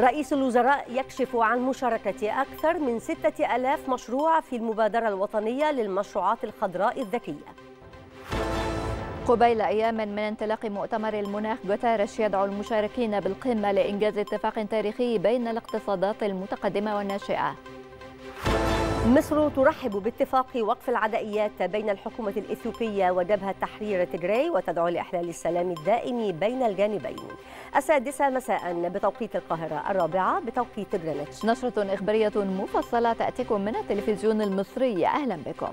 رئيس الوزراء يكشف عن مشاركة أكثر من 6000 مشروع في المبادرة الوطنية للمشروعات الخضراء الذكية قبيل أيام من انطلاق مؤتمر المناخ جوتارش يدعو المشاركين بالقمة لإنجاز اتفاق تاريخي بين الاقتصادات المتقدمة والناشئة مصر ترحب باتفاق وقف العدائيات بين الحكومة الإثيوبية وجبهة تحرير تجري وتدعو لإحلال السلام الدائم بين الجانبين السادسة مساء بتوقيت القاهرة الرابعة بتوقيت جرينتش نشرة إخبارية مفصلة تأتيكم من التلفزيون المصري أهلا بكم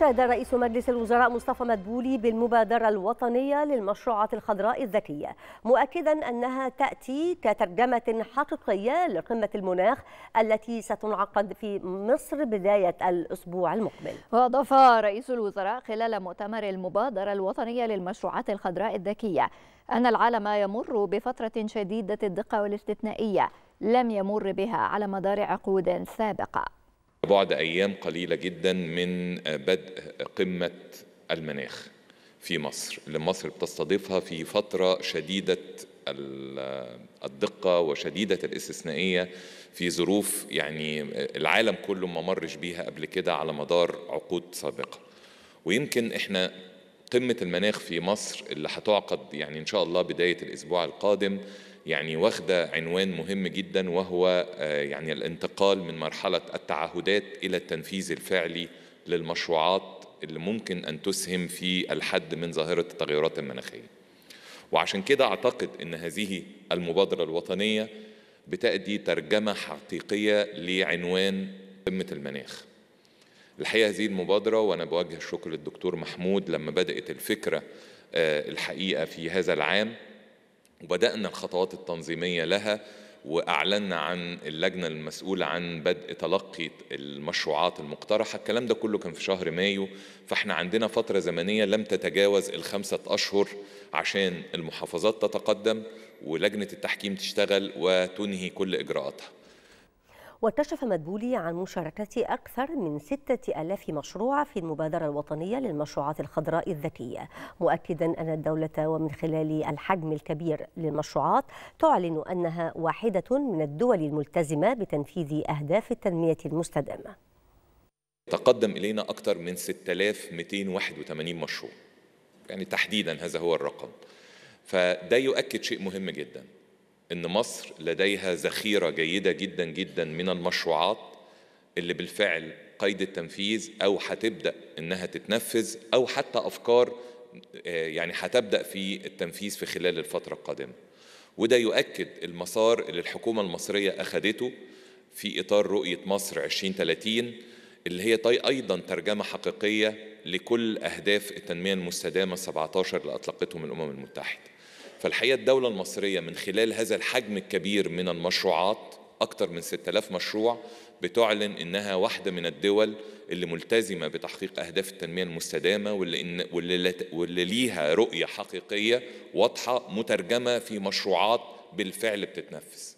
أشاد رئيس مجلس الوزراء مصطفى مدبولي بالمبادرة الوطنية للمشروعات الخضراء الذكية مؤكدا أنها تأتي كترجمة حقيقية لقمة المناخ التي ستنعقد في مصر بداية الأسبوع المقبل وأضاف رئيس الوزراء خلال مؤتمر المبادرة الوطنية للمشروعات الخضراء الذكية أن العالم يمر بفترة شديدة الدقة والاستثنائية لم يمر بها على مدار عقود سابقة بعد أيام قليلة جدا من بدء قمة المناخ في مصر اللي مصر بتستضيفها في فترة شديدة الدقة وشديدة الاستثنائية في ظروف يعني العالم كله ما مرش بيها قبل كده على مدار عقود سابقة ويمكن احنا قمة المناخ في مصر اللي هتعقد يعني ان شاء الله بداية الاسبوع القادم يعني واخدة عنوان مهم جدا وهو آه، يعني الانتقال من مرحلة التعهدات إلى التنفيذ الفعلي للمشروعات اللي ممكن أن تسهم في الحد من ظاهرة التغيرات المناخية وعشان كده أعتقد أن هذه المبادرة الوطنية بتأدي ترجمة حقيقية لعنوان قمة المناخ الحقيقة هذه المبادرة وأنا بوجه الشكر للدكتور محمود لما بدأت الفكرة آه، الحقيقة في هذا العام وبدأنا الخطوات التنظيمية لها واعلنا عن اللجنه المسؤوله عن بدء تلقي المشروعات المقترحه الكلام ده كله كان في شهر مايو فاحنا عندنا فتره زمنيه لم تتجاوز الخمسه اشهر عشان المحافظات تتقدم ولجنه التحكيم تشتغل وتنهي كل اجراءاتها وكشف مدبولي عن مشاركة أكثر من ستة ألاف مشروع في المبادرة الوطنية للمشروعات الخضراء الذكية مؤكدا أن الدولة ومن خلال الحجم الكبير للمشروعات تعلن أنها واحدة من الدول الملتزمة بتنفيذ أهداف التنمية المستدامة تقدم إلينا أكثر من 6281 مشروع يعني تحديدا هذا هو الرقم فده يؤكد شيء مهم جدا ان مصر لديها ذخيره جيده جدا جدا من المشروعات اللي بالفعل قيد التنفيذ او هتبدا انها تتنفذ او حتى افكار آه، يعني هتبدا في التنفيذ في خلال الفتره القادمه وده يؤكد المسار اللي الحكومه المصريه اخذته في اطار رؤيه مصر 2030 اللي هي طي ايضا ترجمه حقيقيه لكل اهداف التنميه المستدامه 17 اللي اطلقتهم الامم المتحده فالحقيقة الدولة المصرية من خلال هذا الحجم الكبير من المشروعات أكثر من 6000 مشروع بتعلن إنها واحدة من الدول اللي ملتزمة بتحقيق أهداف التنمية المستدامة واللي, إن واللي, واللي ليها رؤية حقيقية واضحة مترجمة في مشروعات بالفعل بتتنفذ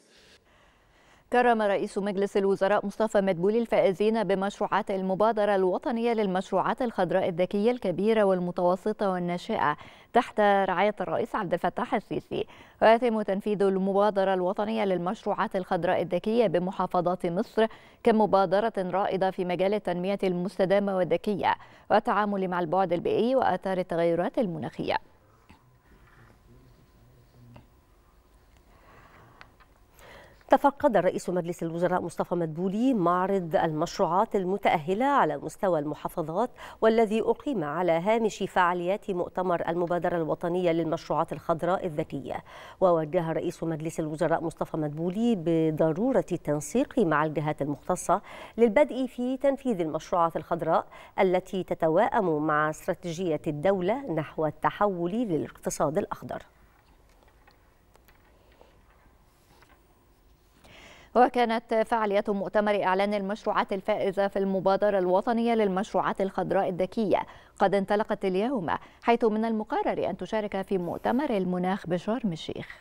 كرم رئيس مجلس الوزراء مصطفى مدبولي الفائزين بمشروعات المبادرة الوطنية للمشروعات الخضراء الذكية الكبيرة والمتوسطة والناشئة تحت رعاية الرئيس عبد الفتاح السيسي ويتم تنفيذ المبادرة الوطنية للمشروعات الخضراء الذكية بمحافظات مصر كمبادرة رائدة في مجال التنمية المستدامة والذكية والتعامل مع البعد البيئي وآثار التغيرات المناخية تفقد رئيس مجلس الوزراء مصطفى مدبولي معرض المشروعات المتأهلة على مستوى المحافظات والذي أقيم على هامش فعاليات مؤتمر المبادرة الوطنية للمشروعات الخضراء الذكية ووجه رئيس مجلس الوزراء مصطفى مدبولي بضرورة التنسيق مع الجهات المختصة للبدء في تنفيذ المشروعات الخضراء التي تتوائم مع استراتيجية الدولة نحو التحول للاقتصاد الأخضر وكانت فعالية مؤتمر إعلان المشروعات الفائزة في المبادرة الوطنية للمشروعات الخضراء الذكية قد انطلقت اليوم حيث من المقرر أن تشارك في مؤتمر المناخ بشرم الشيخ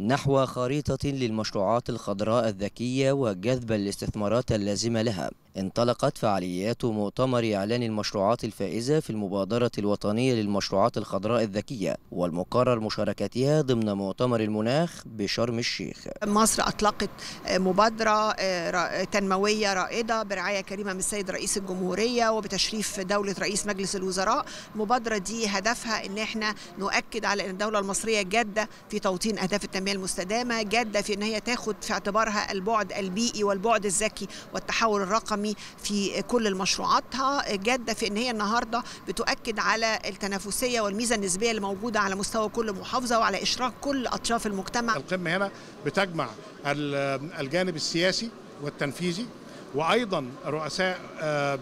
نحو خريطة للمشروعات الخضراء الذكية وجذب الاستثمارات اللازمة لها انطلقت فعاليات مؤتمر إعلان المشروعات الفائزة في المبادرة الوطنية للمشروعات الخضراء الذكية والمقرر مشاركتها ضمن مؤتمر المناخ بشرم الشيخ مصر أطلقت آه، مبادرة آه، تنموية رائدة برعاية كريمة من السيد رئيس الجمهورية وبتشريف دولة رئيس مجلس الوزراء المبادرة دي هدفها أن احنا نؤكد على أن الدولة المصرية جادة في توطين أهداف التنمية التنميه المستدامه جاده في ان هي تاخد في اعتبارها البعد البيئي والبعد الذكي والتحول الرقمي في كل مشروعاتها جاده في ان هي النهارده بتؤكد على التنافسيه والميزه النسبيه اللي موجوده على مستوى كل محافظه وعلى اشراك كل اطراف المجتمع القمه هنا بتجمع الجانب السياسي والتنفيذي وايضا رؤساء آه،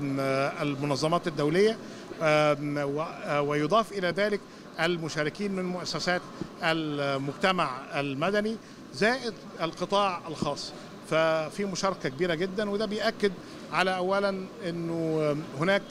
المنظمات الدوليه آه، ويضاف الى ذلك المشاركين من مؤسسات المجتمع المدني زائد القطاع الخاص ففي مشاركة كبيرة جدا وده بيأكد على أولا أنه هناك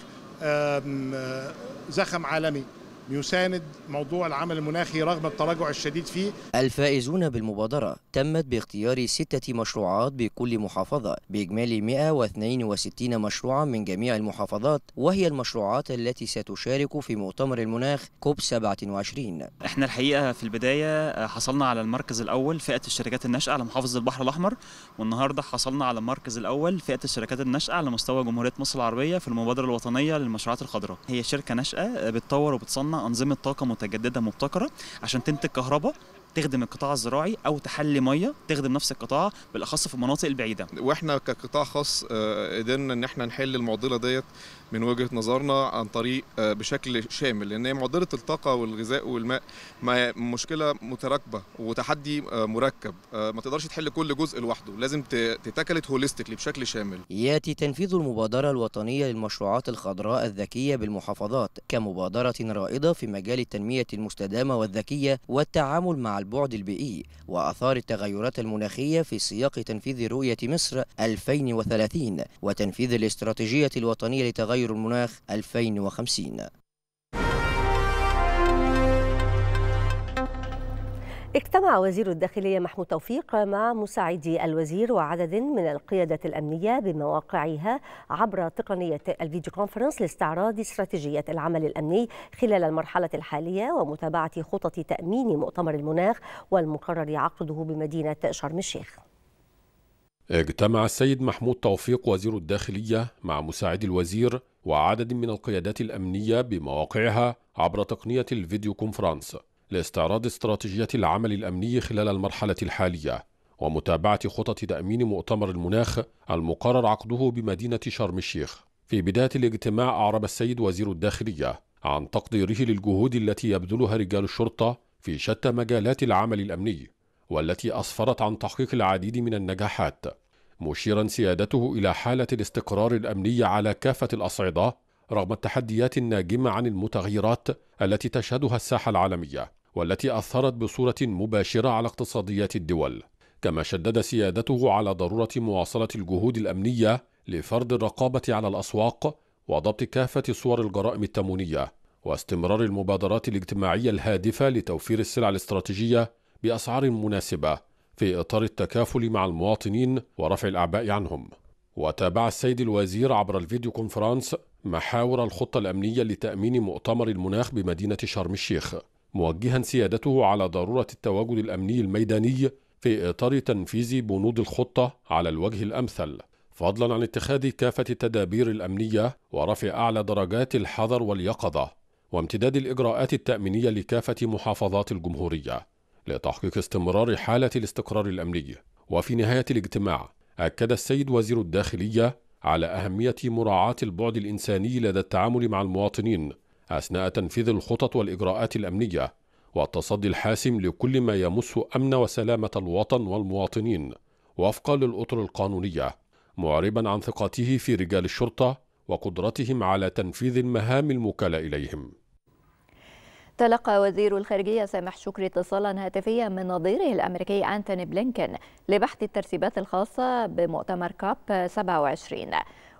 آه، زخم عالمي يساند موضوع العمل المناخي رغم التراجع الشديد فيه الفائزون بالمبادرة تمت باختيار ستة مشروعات بكل محافظة بإجمالي 162 مشروعا من جميع المحافظات وهي المشروعات التي ستشارك في مؤتمر المناخ كوب 27 احنا الحقيقة في البداية حصلنا على المركز الأول فئة الشركات الناشئة على محافظة البحر الأحمر والنهاردة حصلنا على المركز الأول فئة الشركات الناشئة على مستوى جمهورية مصر العربية في المبادرة الوطنية للمشروعات الخضراء هي شركة ناشئة بتطور وبتصنع انظمه طاقه متجدده مبتكره عشان تنتج كهرباء تخدم القطاع الزراعي او تحلي ميه تخدم نفس القطاع بالاخص في المناطق البعيده واحنا كقطاع خاص آه، قدرنا ان احنا نحل المعضله ديت من وجهه نظرنا عن طريق آه، بشكل شامل لان هي معضله الطاقه والغذاء والماء ما مشكله متراكبه وتحدي آه، مركب آه، ما تقدرش تحل كل جزء لوحده لازم تتكلت هوليستيكلي بشكل شامل ياتي تنفيذ المبادره الوطنيه للمشروعات الخضراء الذكيه بالمحافظات كمبادره رائده في مجال التنميه المستدامه والذكيه والتعامل مع البعد البيئي واثار التغيرات المناخيه في سياق تنفيذ رؤيه مصر 2030 وتنفيذ الاستراتيجيه الوطنيه لتغير تغير المناخ 2050 اجتمع وزير الداخلية محمود توفيق مع مساعدي الوزير وعدد من القيادة الأمنية بمواقعها عبر تقنية الفيديو كونفرنس لاستعراض استراتيجية العمل الأمني خلال المرحلة الحالية ومتابعة خطط تأمين مؤتمر المناخ والمقرر عقده بمدينة شرم الشيخ اجتمع السيد محمود توفيق وزير الداخلية مع مساعد الوزير وعدد من القيادات الأمنية بمواقعها عبر تقنية الفيديو كونفرانس لاستعراض استراتيجية العمل الأمني خلال المرحلة الحالية ومتابعة خطط تأمين مؤتمر المناخ المقرر عقده بمدينة شرم الشيخ. في بداية الاجتماع أعرب السيد وزير الداخلية عن تقديره للجهود التي يبذلها رجال الشرطة في شتى مجالات العمل الأمني والتي أسفرت عن تحقيق العديد من النجاحات مشيرا سيادته إلى حالة الاستقرار الأمني على كافة الأصعدة رغم التحديات الناجمة عن المتغيرات التي تشهدها الساحة العالمية والتي أثرت بصورة مباشرة على اقتصاديات الدول كما شدد سيادته على ضرورة مواصلة الجهود الأمنية لفرض الرقابة على الأسواق وضبط كافة صور الجرائم التمونية واستمرار المبادرات الاجتماعية الهادفة لتوفير السلع الاستراتيجية بأسعار مناسبة في إطار التكافل مع المواطنين ورفع الأعباء عنهم وتابع السيد الوزير عبر الفيديو كونفرانس محاور الخطة الأمنية لتأمين مؤتمر المناخ بمدينة شرم الشيخ موجها سيادته على ضرورة التواجد الأمني الميداني في إطار تنفيذ بنود الخطة على الوجه الأمثل فضلا عن اتخاذ كافة التدابير الأمنية ورفع أعلى درجات الحذر واليقظة وامتداد الإجراءات التأمينية لكافة محافظات الجمهورية لتحقيق استمرار حالة الاستقرار الأمني وفي نهاية الاجتماع أكد السيد وزير الداخلية على أهمية مراعاة البعد الإنساني لدى التعامل مع المواطنين أثناء تنفيذ الخطط والإجراءات الأمنية والتصدي الحاسم لكل ما يمس أمن وسلامة الوطن والمواطنين وفقا للأطر القانونية معربا عن ثقته في رجال الشرطة وقدرتهم على تنفيذ المهام المكالة إليهم تلقى وزير الخارجية سامح شكري اتصالا هاتفيا من نظيره الأمريكي أنتوني بلينكن لبحث الترتيبات الخاصة بمؤتمر كاب 27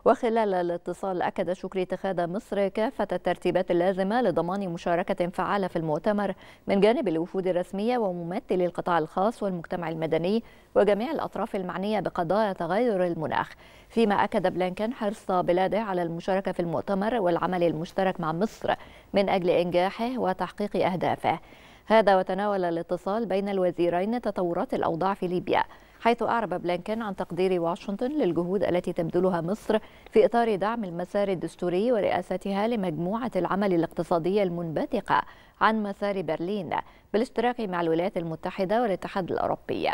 وخلال الاتصال أكد شكري اتخاذ مصر كافة الترتيبات اللازمة لضمان مشاركة فعالة في المؤتمر من جانب الوفود الرسمية وممثلي القطاع الخاص والمجتمع المدني وجميع الأطراف المعنية بقضايا تغير المناخ فيما أكد بلينكن حرص بلاده على المشاركة في المؤتمر والعمل المشترك مع مصر من أجل إنجاحه وتحقيق أهدافه هذا وتناول الاتصال بين الوزيرين تطورات الأوضاع في ليبيا حيث أعرب بلينكن عن تقدير واشنطن للجهود التي تبذلها مصر في إطار دعم المسار الدستوري ورئاستها لمجموعة العمل الاقتصادية المنبثقة عن مسار برلين بالاشتراك مع الولايات المتحدة والاتحاد الأوروبي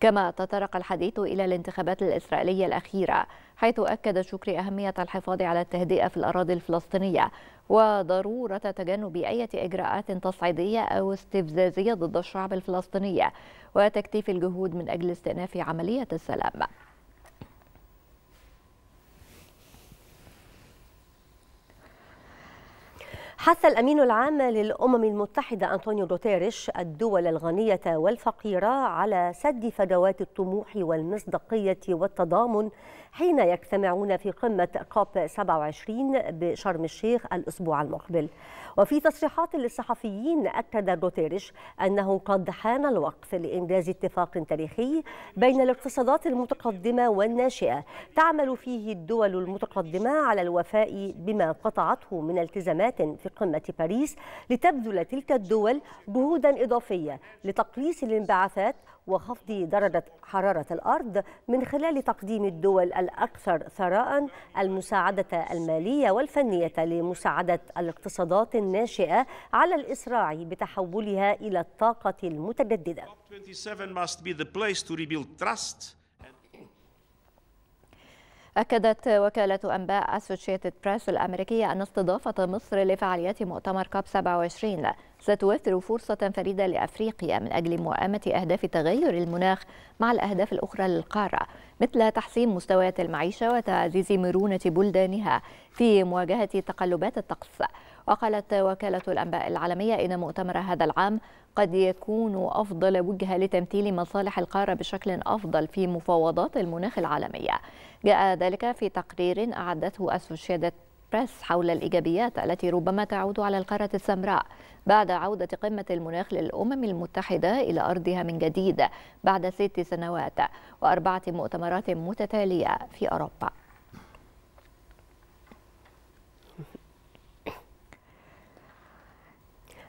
كما تطرق الحديث إلى الانتخابات الإسرائيلية الأخيرة حيث أكد شكري أهمية الحفاظ على التهدئة في الأراضي الفلسطينية وضرورة تجنب أي إجراءات تصعيدية أو استفزازية ضد الشعب الفلسطيني وتكثيف الجهود من أجل استئناف عملية السلام حث الأمين العام للأمم المتحدة أنطونيو غوتيريش الدول الغنية والفقيرة على سد فجوات الطموح والمصداقية والتضامن حين يجتمعون في قمة كوب 27 بشرم الشيخ الأسبوع المقبل وفي تصريحات للصحفيين أكد غوتيريش أنه قد حان الوقت لإنجاز اتفاق تاريخي بين الاقتصادات المتقدمة والناشئة تعمل فيه الدول المتقدمة على الوفاء بما قطعته من التزامات في قمة باريس لتبذل تلك الدول جهودا إضافية لتقليص الانبعاثات وخفض درجة حرارة الأرض من خلال تقديم الدول الأكثر ثراء المساعدة المالية والفنية لمساعدة الاقتصادات الناشئة على الإسراع بتحولها إلى الطاقة المتجددة. أكدت وكالة أنباء أسوشيتد بريس الأمريكية أن استضافة مصر لفعاليات مؤتمر كاب 27 ستوفر فرصة فريدة لأفريقيا من أجل موائمة أهداف تغير المناخ مع الأهداف الأخرى للقارة مثل تحسين مستويات المعيشة وتعزيز مرونة بلدانها في مواجهة تقلبات الطقس وقالت وكالة الأنباء العالمية إن مؤتمر هذا العام قد يكون أفضل وجهة لتمثيل مصالح القارة بشكل أفضل في مفاوضات المناخ العالمية جاء ذلك في تقرير أعدته أسوشيادة بريس حول الإيجابيات التي ربما تعود على القارة السمراء بعد عودة قمة المناخ للأمم المتحدة إلى أرضها من جديد بعد ست سنوات وأربعة مؤتمرات متتالية في أوروبا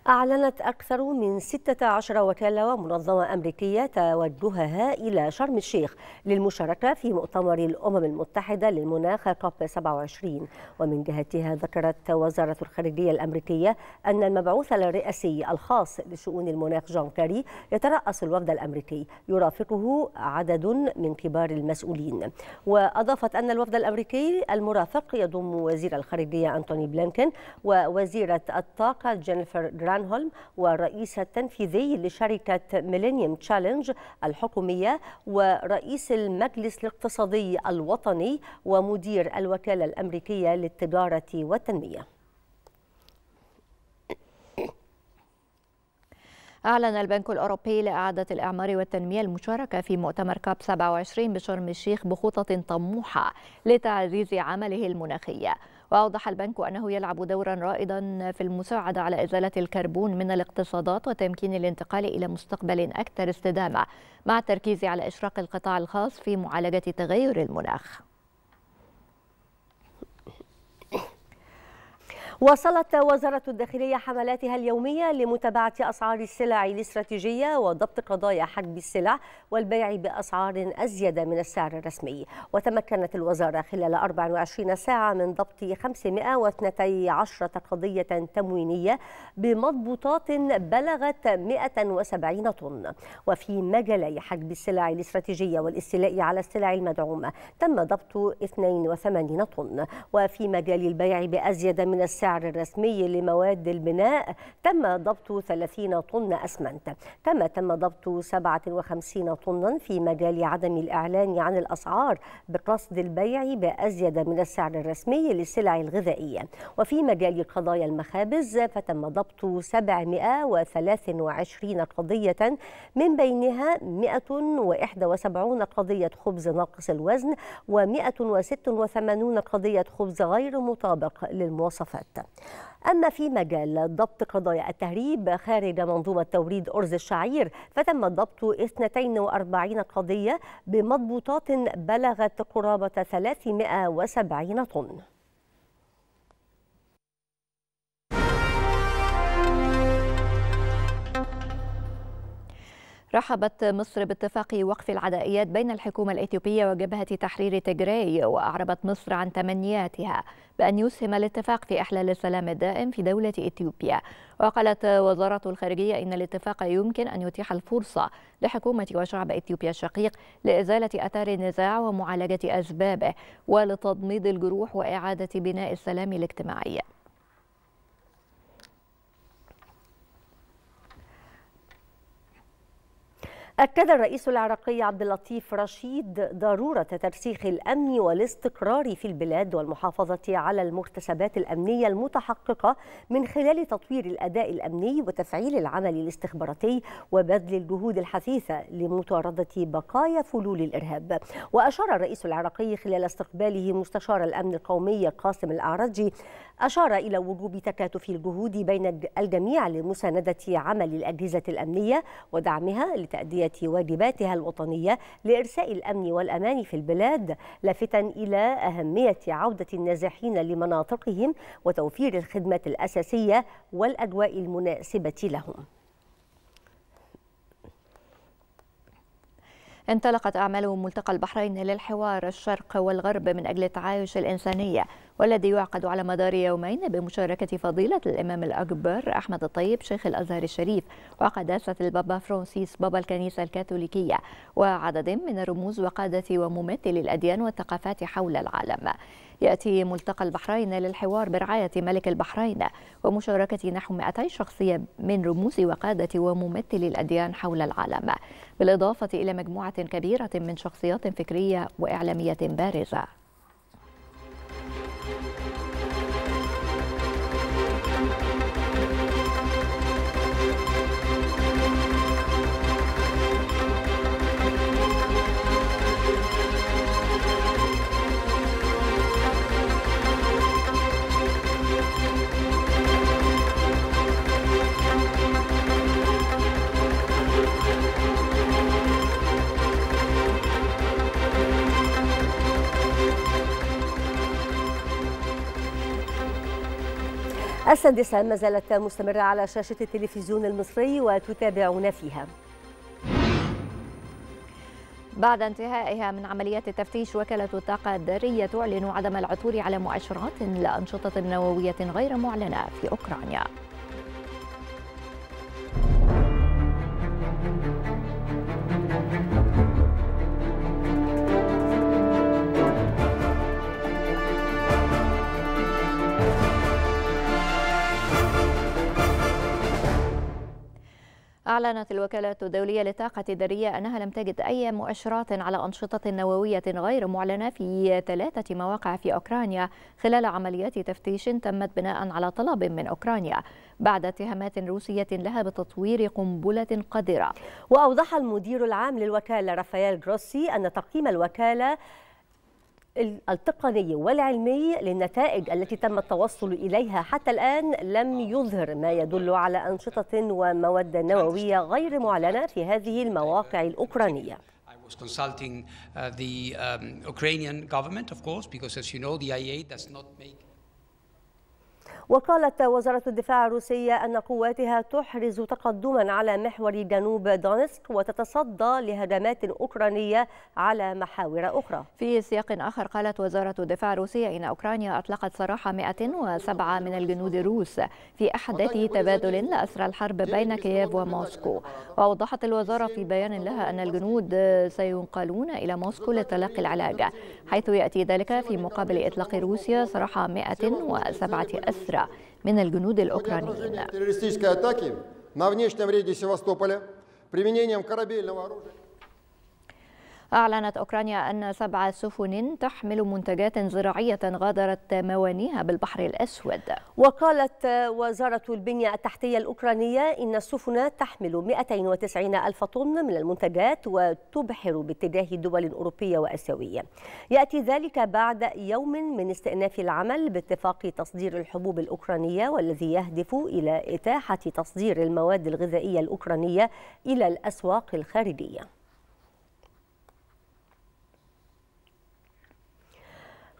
أعلنت أكثر من 16 وكالة ومنظمة أمريكية توجهها إلى شرم الشيخ للمشاركة في مؤتمر الأمم المتحدة للمناخ كوب 27 ومن جهتها ذكرت وزارة الخارجية الأمريكية أن المبعوث الرئاسي الخاص لشؤون المناخ جون كاري يترأس الوفد الأمريكي يرافقه عدد من كبار المسؤولين وأضافت أن الوفد الأمريكي المرافق يضم وزير الخارجية أنتوني بلينكن ووزيرة الطاقة جينيفر جراند برانهولم والرئيس التنفيذي لشركة ميلينيوم تشالنج الحكومية ورئيس المجلس الاقتصادي الوطني ومدير الوكالة الأمريكية للتجارة والتنمية أعلن البنك الأوروبي لإعادة الإعمار والتنمية المشاركة في مؤتمر كاب 27 بشرم الشيخ بخطط طموحة لتعزيز عمله المناخية وأوضح البنك أنه يلعب دورا رائدا في المساعدة على إزالة الكربون من الاقتصادات وتمكين الانتقال إلى مستقبل أكثر استدامة مع التركيز على إشراق القطاع الخاص في معالجة تغير المناخ واصلت وزارة الداخلية حملاتها اليومية لمتابعة أسعار السلع الاستراتيجية وضبط قضايا حجب السلع والبيع بأسعار أزيد من السعر الرسمي وتمكنت الوزارة خلال 24 ساعة من ضبط 512 قضية تموينية بمضبوطات بلغت 170 طن وفي مجالي حجب السلع الاستراتيجية والاستيلاء على السلع المدعومة تم ضبط 82 طن وفي مجال البيع بأزيد من السعر السعر الرسمي لمواد البناء تم ضبط 30 طن أسمنت كما تم ضبط 57 طنا في مجال عدم الإعلان عن الأسعار بقصد البيع بأزيد من السعر الرسمي للسلع الغذائية وفي مجال قضايا المخابز فتم ضبط 723 قضية من بينها 171 قضية خبز ناقص الوزن و186 قضية خبز غير مطابق للمواصفات أما في مجال ضبط قضايا التهريب خارج منظومة توريد أرز الشعير فتم ضبط 42 قضية بمضبوطات بلغت قرابة 370 طن رحبت مصر باتفاق وقف العدائيات بين الحكومة الإثيوبية وجبهة تحرير تجراي وأعربت مصر عن تمنياتها بأن يسهم الاتفاق في إحلال السلام الدائم في دولة إثيوبيا وقالت وزارة الخارجية إن الاتفاق يمكن أن يتيح الفرصة لحكومة وشعب إثيوبيا الشقيق لإزالة أثار النزاع ومعالجة أسبابه ولتضميد الجروح وإعادة بناء السلام الاجتماعي أكد الرئيس العراقي عبد اللطيف رشيد ضرورة ترسيخ الأمن والاستقرار في البلاد والمحافظة على المكتسبات الأمنية المتحققة من خلال تطوير الأداء الأمني وتفعيل العمل الاستخباراتي وبذل الجهود الحثيثة لمطاردة بقايا فلول الإرهاب وأشار الرئيس العراقي خلال استقباله مستشار الأمن القومي قاسم الأعرجي أشار إلى وجوب تكاتف الجهود بين الجميع لمساندة عمل الأجهزة الأمنية ودعمها لتأدية واجباتها الوطنية لإرساء الأمن والأمان في البلاد لافتا إلى أهمية عودة النازحين لمناطقهم وتوفير الخدمات الأساسية والأجواء المناسبة لهم انطلقت أعمال ملتقى البحرين للحوار الشرق والغرب من أجل التعايش الإنسانية والذي يعقد على مدار يومين بمشاركة فضيلة الإمام الأكبر أحمد الطيب شيخ الأزهر الشريف وقداسة البابا فرانسيس بابا الكنيسة الكاثوليكية وعدد من الرموز وقادة وممثلي الأديان والثقافات حول العالم يأتي ملتقى البحرين للحوار برعاية ملك البحرين ومشاركة نحو 200 شخصية من رموز وقادة وممثلي الأديان حول العالم بالإضافة إلى مجموعة كبيرة من شخصيات فكرية وإعلامية بارزة السادسة ما زالت مستمرة على شاشة التلفزيون المصري وتتابعون فيها بعد انتهائها من عمليات التفتيش وكالة الطاقة الدارية تعلن عدم العثور على مؤشرات لأنشطة نووية غير معلنة في أوكرانيا أعلنت الوكالة الدولية للطاقة الذرية أنها لم تجد أي مؤشرات على أنشطة نووية غير معلنة في ثلاثة مواقع في أوكرانيا خلال عمليات تفتيش تمت بناء على طلب من أوكرانيا بعد اتهامات روسية لها بتطوير قنبلة قذرة وأوضح المدير العام للوكالة رافائيل جروسي أن تقييم الوكالة التقني والعلمي للنتائج التي تم التوصل إليها حتى الآن لم يظهر ما يدل على أنشطة ومواد نووية غير معلنة في هذه المواقع الأوكرانية. was consulting uh, the um, Ukrainian government, of course, because as you know, the does not make وقالت وزارة الدفاع الروسية أن قواتها تحرز تقدما على محور جنوب دونسك وتتصدى لهجمات أوكرانية على محاور أخرى في سياق آخر قالت وزارة الدفاع الروسية إن أوكرانيا أطلقت سراح 107 من الجنود الروس في أحداث تبادل لأسرى الحرب بين كييف وموسكو وأوضحت الوزارة في بيان لها أن الجنود سينقلون إلى موسكو لتلقي العلاج حيث يأتي ذلك في مقابل إطلاق روسيا سراح 107 أسرى كبيرة من الجنود الأوكرانيين. أعلنت أوكرانيا أن سبع سفن تحمل منتجات زراعية غادرت موانيها بالبحر الأسود وقالت وزارة البنية التحتية الأوكرانية إن السفن تحمل 290 ألف طن من المنتجات وتبحر باتجاه دول أوروبية وأسيوية يأتي ذلك بعد يوم من استئناف العمل باتفاق تصدير الحبوب الأوكرانية والذي يهدف إلى إتاحة تصدير المواد الغذائية الأوكرانية إلى الأسواق الخارجية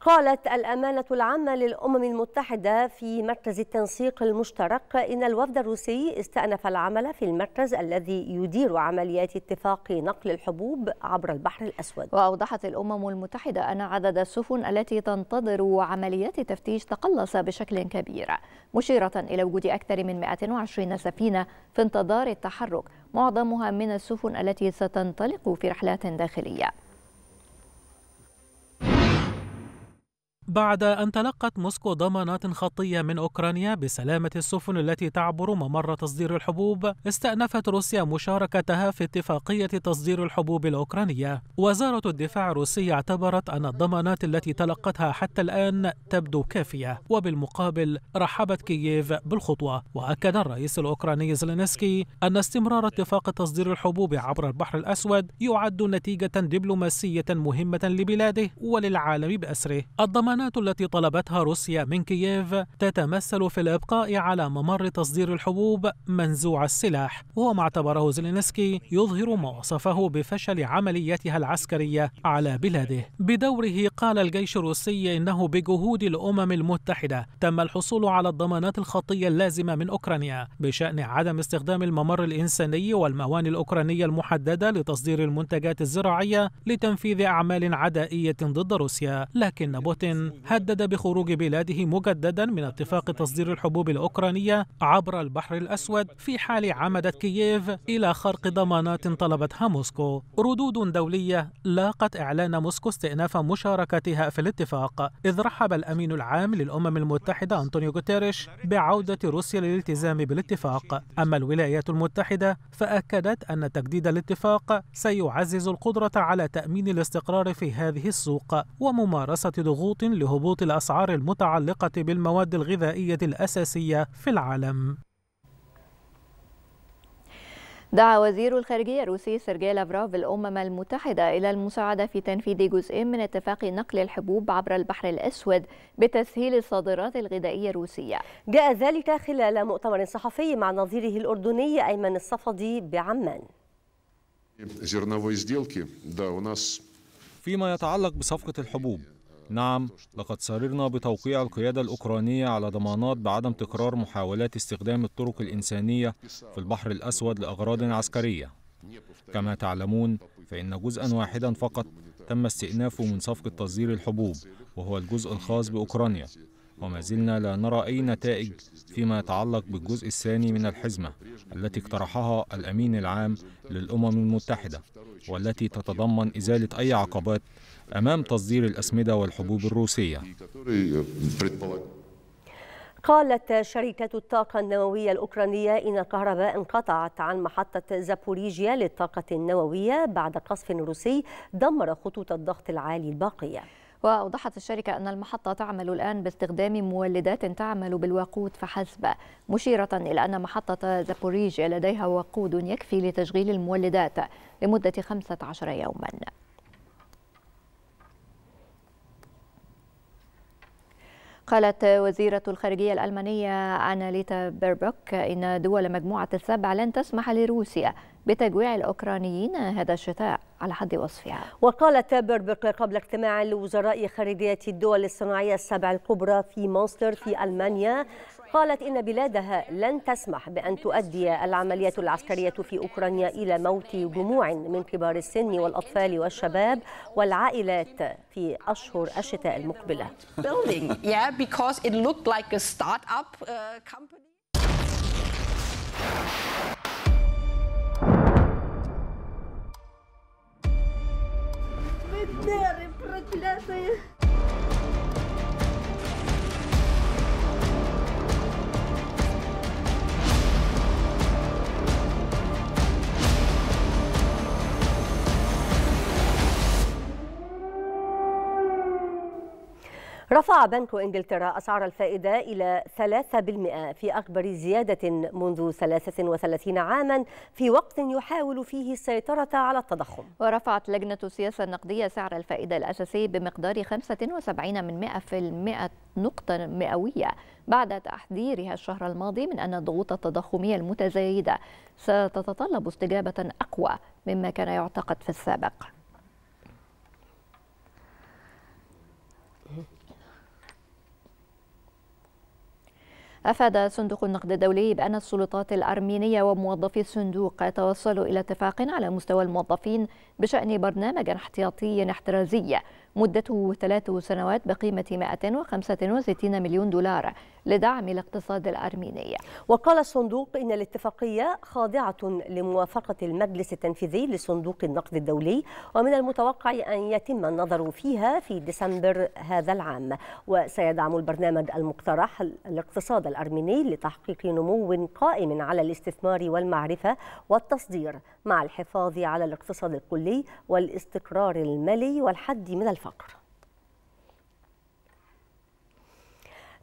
قالت الأمانة العامة للأمم المتحدة في مركز التنسيق المشترك إن الوفد الروسي استأنف العمل في المركز الذي يدير عمليات اتفاق نقل الحبوب عبر البحر الأسود وأوضحت الأمم المتحدة أن عدد السفن التي تنتظر عمليات التفتيش تقلص بشكل كبير مشيرة إلى وجود أكثر من 120 سفينة في انتظار التحرك معظمها من السفن التي ستنطلق في رحلات داخلية بعد أن تلقت موسكو ضمانات خطية من أوكرانيا بسلامة السفن التي تعبر ممر تصدير الحبوب استأنفت روسيا مشاركتها في اتفاقية تصدير الحبوب الأوكرانية وزارة الدفاع الروسية اعتبرت أن الضمانات التي تلقتها حتى الآن تبدو كافية وبالمقابل رحبت كييف بالخطوة وأكد الرئيس الأوكراني زلينسكي أن استمرار اتفاق تصدير الحبوب عبر البحر الأسود يعد نتيجة دبلوماسية مهمة لبلاده وللعالم بأسره الضمانات الاجراءات التي طلبتها روسيا من كييف تتمثل في الإبقاء على ممر تصدير الحبوب منزوع السلاح وهو ما اعتبره زيلينسكي يظهر ما وصفه بفشل عملياتها العسكرية على بلاده بدوره قال الجيش الروسي إنه بجهود الأمم المتحدة تم الحصول على الضمانات الخطية اللازمة من أوكرانيا بشأن عدم استخدام الممر الإنساني والموانئ الأوكرانية المحددة لتصدير المنتجات الزراعية لتنفيذ أعمال عدائية ضد روسيا لكن بوتين هدد بخروج بلاده مجددا من اتفاق تصدير الحبوب الأوكرانية عبر البحر الأسود في حال عمدت كييف إلى خرق ضمانات طلبتها موسكو ردود دولية لاقت إعلان موسكو استئناف مشاركتها في الاتفاق إذ رحب الأمين العام للأمم المتحدة أنطونيو غوتيريش بعودة روسيا للالتزام بالاتفاق أما الولايات المتحدة فأكدت أن تجديد الاتفاق سيعزز القدرة على تأمين الاستقرار في هذه السوق وممارسة ضغوط لهبوط الأسعار المتعلقة بالمواد الغذائية الأساسية في العالم دعا وزير الخارجية الروسي سيرجي لافروف الأمم المتحدة إلى المساعدة في تنفيذ جزء من اتفاق نقل الحبوب عبر البحر الأسود بتسهيل الصادرات الغذائية الروسية جاء ذلك خلال مؤتمر صحفي مع نظيره الأردني أيمن الصفدي بعمان فيما يتعلق بصفقة الحبوب نعم لقد سررنا بتوقيع القيادة الأوكرانية على ضمانات بعدم تكرار محاولات استخدام الطرق الإنسانية في البحر الأسود لأغراض عسكرية كما تعلمون فإن جزءا واحدا فقط تم استئنافه من صفقة تصدير الحبوب وهو الجزء الخاص بأوكرانيا وما زلنا لا نرى أي نتائج فيما يتعلق بالجزء الثاني من الحزمة التي اقترحها الأمين العام للأمم المتحدة والتي تتضمن إزالة أي عقبات أمام تصدير الأسمدة والحبوب الروسية قالت شركة الطاقة النووية الأوكرانية إن الكهرباء انقطعت عن محطة زابوريجيا للطاقة النووية بعد قصف روسي دمر خطوط الضغط العالي الباقية وأوضحت الشركة أن المحطة تعمل الآن باستخدام مولدات تعمل بالوقود فحسب مشيرة إلى أن محطة زابوريجيا لديها وقود يكفي لتشغيل المولدات لمدة 15 يوماً قالت وزيرة الخارجية الألمانية أناليتا بيربوك إن دول مجموعة السبع لن تسمح لروسيا بتجويع الأوكرانيين هذا الشتاء على حد وصفها وقالت بيربوك قبل اجتماع لوزراء خارجية الدول الصناعية السبع الكبرى في مونستر في ألمانيا قالت إن بلادها لن تسمح بأن تؤدي العمليات العسكرية في أوكرانيا إلى موت جموع من كبار السن والأطفال والشباب والعائلات في أشهر الشتاء المقبلة. Дыры проклятые! رفع بنك إنجلترا أسعار الفائدة إلى 3% في أكبر زيادة منذ 33 عاما في وقت يحاول فيه السيطرة على التضخم ورفعت لجنة السياسة النقدية سعر الفائدة الأساسي بمقدار 75 من 100% نقطة مئوية بعد تحذيرها الشهر الماضي من أن الضغوط التضخمية المتزايدة ستتطلب استجابة أقوى مما كان يعتقد في السابق أفاد صندوق النقد الدولي بأن السلطات الأرمينية وموظفي الصندوق توصلوا إلى اتفاق على مستوى الموظفين بشأن برنامج احتياطي احترازي مدته ثلاث سنوات بقيمة 165 مليون دولار لدعم الاقتصاد الأرميني وقال الصندوق إن الاتفاقية خاضعة لموافقة المجلس التنفيذي لصندوق النقد الدولي ومن المتوقع أن يتم النظر فيها في ديسمبر هذا العام وسيدعم البرنامج المقترح الاقتصاد الأرميني لتحقيق نمو قائم على الاستثمار والمعرفة والتصدير مع الحفاظ على الاقتصاد الكلي والاستقرار المالي والحد من الفقر الفقر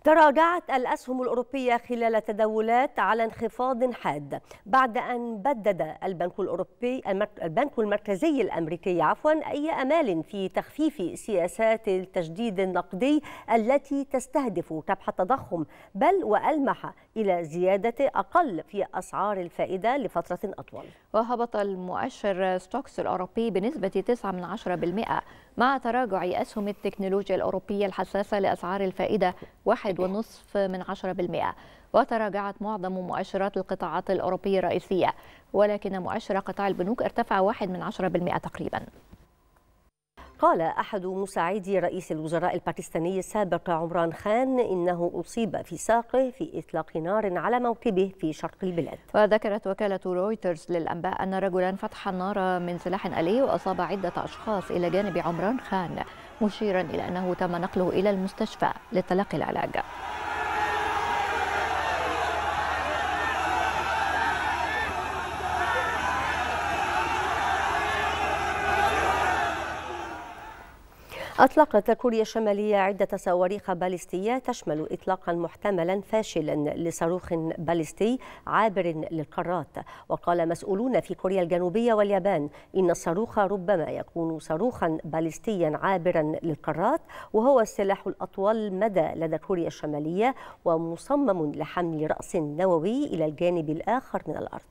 تراجعت الأسهم الأوروبية خلال تداولات على انخفاض حاد بعد أن بدد البنك الأوروبي البنك المركزي الأمريكي عفوا أي أمال في تخفيف سياسات التجديد النقدي التي تستهدف كبح التضخم بل وألمح إلى زيادة أقل في أسعار الفائدة لفترة أطول وهبط المؤشر ستوكس الأوروبي بنسبة 9 من 10% مع تراجع أسهم التكنولوجيا الأوروبية الحساسة لأسعار الفائدة 1.5 من وتراجعت معظم مؤشرات القطاعات الأوروبية الرئيسية ولكن مؤشر قطاع البنوك ارتفع 1 من تقريباً قال أحد مساعدي رئيس الوزراء الباكستاني السابق عمران خان إنه أصيب في ساقه في إطلاق نار على موكبه في شرق البلاد وذكرت وكالة رويترز للأنباء أن رجلا فتح النار من سلاح آلي وأصاب عدة أشخاص إلى جانب عمران خان مشيرا إلى أنه تم نقله إلى المستشفى لتلقي العلاج أطلقت كوريا الشمالية عدة صواريخ باليستية تشمل إطلاقا محتملا فاشلا لصاروخ باليستي عابر للقارات وقال مسؤولون في كوريا الجنوبية واليابان إن الصاروخ ربما يكون صاروخا باليستيا عابرا للقارات وهو السلاح الأطول مدى لدى كوريا الشمالية ومصمم لحمل رأس نووي إلى الجانب الآخر من الأرض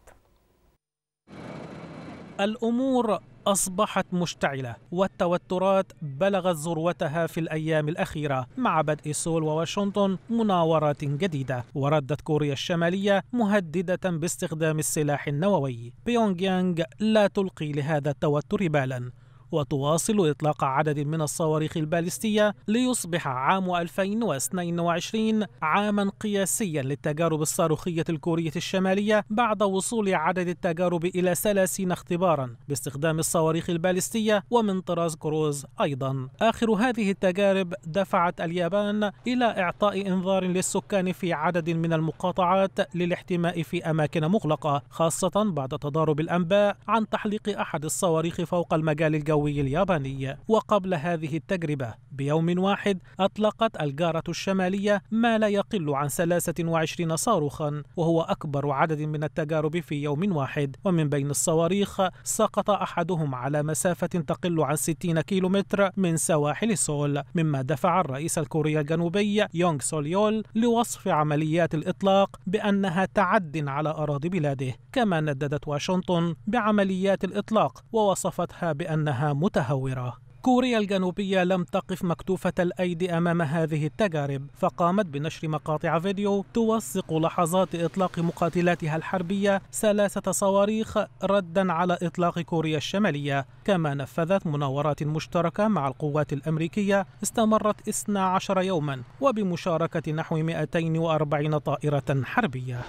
الأمور أصبحت مشتعلة والتوترات بلغت ذروتها في الأيام الأخيرة مع بدء سول وواشنطن مناورات جديدة وردت كوريا الشمالية مهددة باستخدام السلاح النووي بيونغيانغ لا تلقي لهذا التوتر بالا وتواصل إطلاق عدد من الصواريخ البالستية ليصبح عام 2022 عاما قياسيا للتجارب الصاروخية الكورية الشمالية بعد وصول عدد التجارب إلى 30 اختبارا باستخدام الصواريخ البالستية ومن طراز كروز أيضا آخر هذه التجارب دفعت اليابان إلى إعطاء إنذار للسكان في عدد من المقاطعات للاحتماء في أماكن مغلقة خاصة بعد تضارب الأنباء عن تحليق أحد الصواريخ فوق المجال الجوي الجوي الياباني وقبل هذه التجربة بيوم واحد أطلقت الجارة الشمالية ما لا يقل عن 23 صاروخا وهو أكبر عدد من التجارب في يوم واحد ومن بين الصواريخ سقط أحدهم على مسافة تقل عن 60 كيلومتر من سواحل سول مما دفع الرئيس الكوري الجنوبي يونغ سوليول لوصف عمليات الإطلاق بأنها تعد على أراضي بلاده كما نددت واشنطن بعمليات الإطلاق ووصفتها بأنها متهورة كوريا الجنوبية لم تقف مكتوفة الأيدي أمام هذه التجارب فقامت بنشر مقاطع فيديو توثق لحظات إطلاق مقاتلاتها الحربية ثلاثة صواريخ ردا على إطلاق كوريا الشمالية كما نفذت مناورات مشتركة مع القوات الأمريكية استمرت 12 يوما وبمشاركة نحو 240 طائرة حربية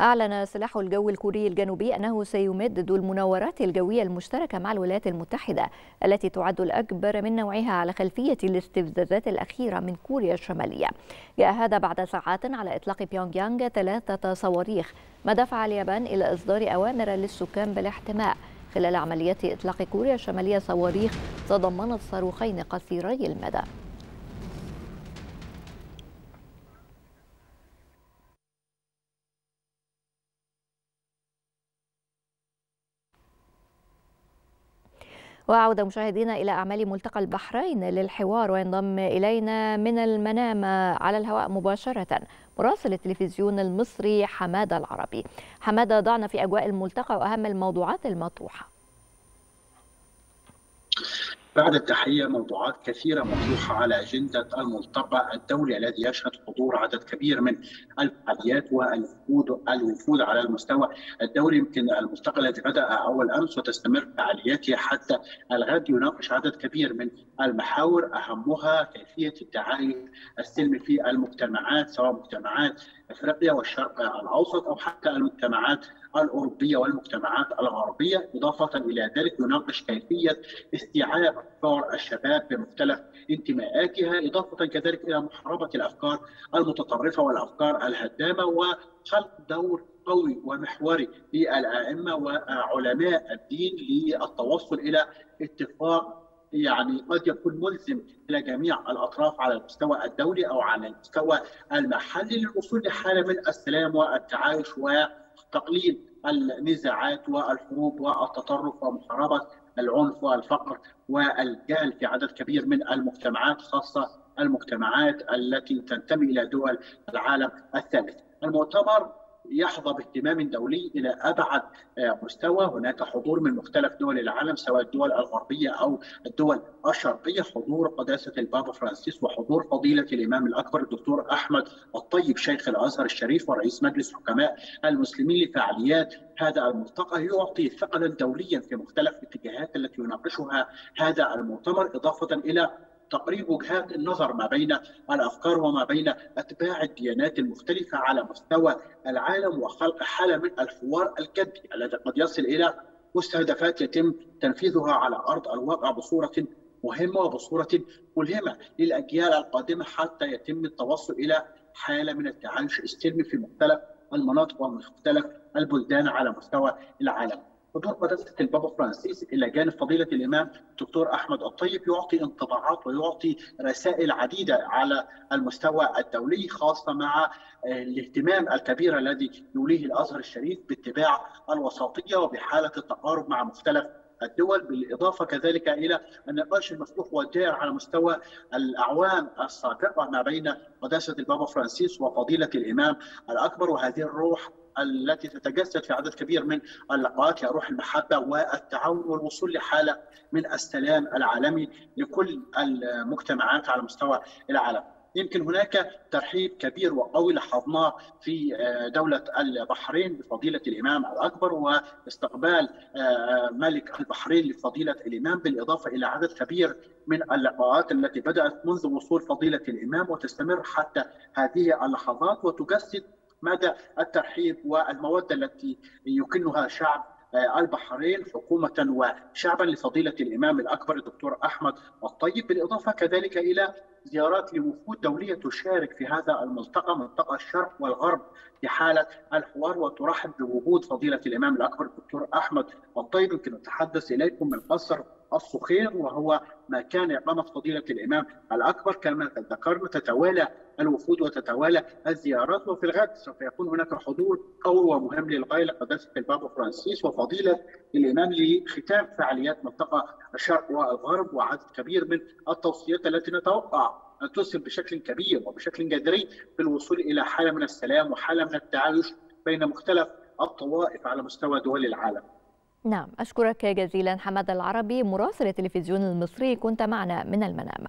أعلن سلاح الجو الكوري الجنوبي أنه سيمدد المناورات الجوية المشتركة مع الولايات المتحدة التي تعد الأكبر من نوعها على خلفية الاستفزازات الأخيرة من كوريا الشمالية جاء هذا بعد ساعات على إطلاق بيونغ يانغ ثلاثة صواريخ ما دفع اليابان إلى إصدار أوامر للسكان بالاحتماء خلال عمليات إطلاق كوريا الشمالية صواريخ تضمنت صاروخين قصيري المدى وعود مشاهدينا إلى أعمال ملتقى البحرين للحوار وينضم إلينا من المنامة على الهواء مباشرة مراسل التلفزيون المصري حمادة العربي حمادة ضعنا في أجواء الملتقى وأهم الموضوعات المطروحة بعد التحية موضوعات كثيرة مطروحة على أجندة الملتقى الدولي الذي يشهد حضور عدد كبير من الفعاليات والوفود الوفود على المستوى الدولي يمكن الملتقى الذي بدأ أول أمس وتستمر فعالياته حتى الغد يناقش عدد كبير من المحاور أهمها كيفية التعايش السلمي في المجتمعات سواء مجتمعات أفريقيا والشرق الأوسط أو حتى المجتمعات الأوروبية والمجتمعات الغربية إضافة إلى ذلك يناقش كيفية استيعاب أفكار الشباب بمختلف انتماءاتها إضافة كذلك إلى محاربة الأفكار المتطرفة والأفكار الهدامة وخلق دور قوي ومحوري للأئمة وعلماء الدين للتوصل إلى اتفاق يعني قد يكون ملزم الى جميع الاطراف على المستوى الدولي او على المستوى المحلي للوصول لحاله من السلام والتعايش و تقليل النزاعات والحروب والتطرف ومحاربه العنف والفقر والجهل في عدد كبير من المجتمعات خاصه المجتمعات التي تنتمي الى دول العالم الثالث. المؤتمر يحظى باهتمام دولي الى ابعد آه، مستوى، هناك حضور من مختلف دول العالم سواء الدول الغربيه او الدول الشرقيه، حضور قداسه البابا فرانسيس وحضور فضيله الامام الاكبر الدكتور احمد الطيب شيخ الازهر الشريف ورئيس مجلس حكماء المسلمين لفعاليات هذا الملتقى يعطي ثقلا دوليا في مختلف الاتجاهات التي يناقشها هذا المؤتمر اضافه الى تقريب وجهات النظر ما بين الافكار وما بين اتباع الديانات المختلفه على مستوى العالم وخلق حاله من الحوار الجدي الذي قد يصل الى مستهدفات يتم تنفيذها على ارض الواقع بصوره مهمه وبصوره ملهمه للاجيال القادمه حتى يتم التوصل الى حاله من التعايش السلمي في مختلف المناطق ومختلف البلدان على مستوى العالم. حضور مدرسه البابا فرانسيس الى جانب فضيله الامام الدكتور احمد الطيب يعطي انطباعات ويعطي رسائل عديده على المستوى الدولي خاصه مع آه، الاهتمام الكبير الذي يوليه الازهر الشريف باتباع الوساطيه وبحاله التقارب مع مختلف الدول بالإضافة كذلك إلى النقاش المفتوح والدائر على مستوى الأعوام السابقة ما بين قداسه البابا فرانسيس وفضيلة الإمام الأكبر وهذه الروح التي تتجسد في عدد كبير من اللقاءات هي روح المحبه والتعاون والوصول لحاله من السلام العالمي لكل المجتمعات على مستوى العالم. يمكن هناك ترحيب كبير وقوي لاحظناه في آه، دولة البحرين بفضيلة الإمام الأكبر واستقبال آه، ملك البحرين لفضيلة الإمام بالإضافة إلى عدد كبير من اللقاءات التي بدأت منذ وصول فضيلة الإمام وتستمر حتى هذه اللحظات وتجسد مدى الترحيب والمودة التي يكنها شعب آه، البحرين حكومة وشعبا لفضيلة الإمام الأكبر الدكتور أحمد الطيب بالإضافة كذلك إلى زيارات لوفود دولية تشارك في هذا الملتقى منطقة الشرق والغرب في حالة الحوار وترحب بوجود فضيلة الإمام الأكبر الدكتور أحمد الطيب يمكن التحدث إليكم من قصر الصخير وهو ما كان يقامه فضيلة الإمام الأكبر كما ذكرنا تتوالى الوفود وتتوالى الزيارات وفي الغد سوف يكون هناك حضور قوي ومهم للغاية لقداسة البابا فرانسيس وفضيلة الإمام لختام فعاليات منطقة الشرق والغرب وعدد كبير من التوصيات التي نتوقع أن تسهم بشكل كبير وبشكل جذري في الوصول إلى حالة من السلام وحالة من التعايش بين مختلف الطوائف على مستوى دول العالم نعم أشكرك جزيلا حماد العربي مراسل التلفزيون المصري كنت معنا من المنام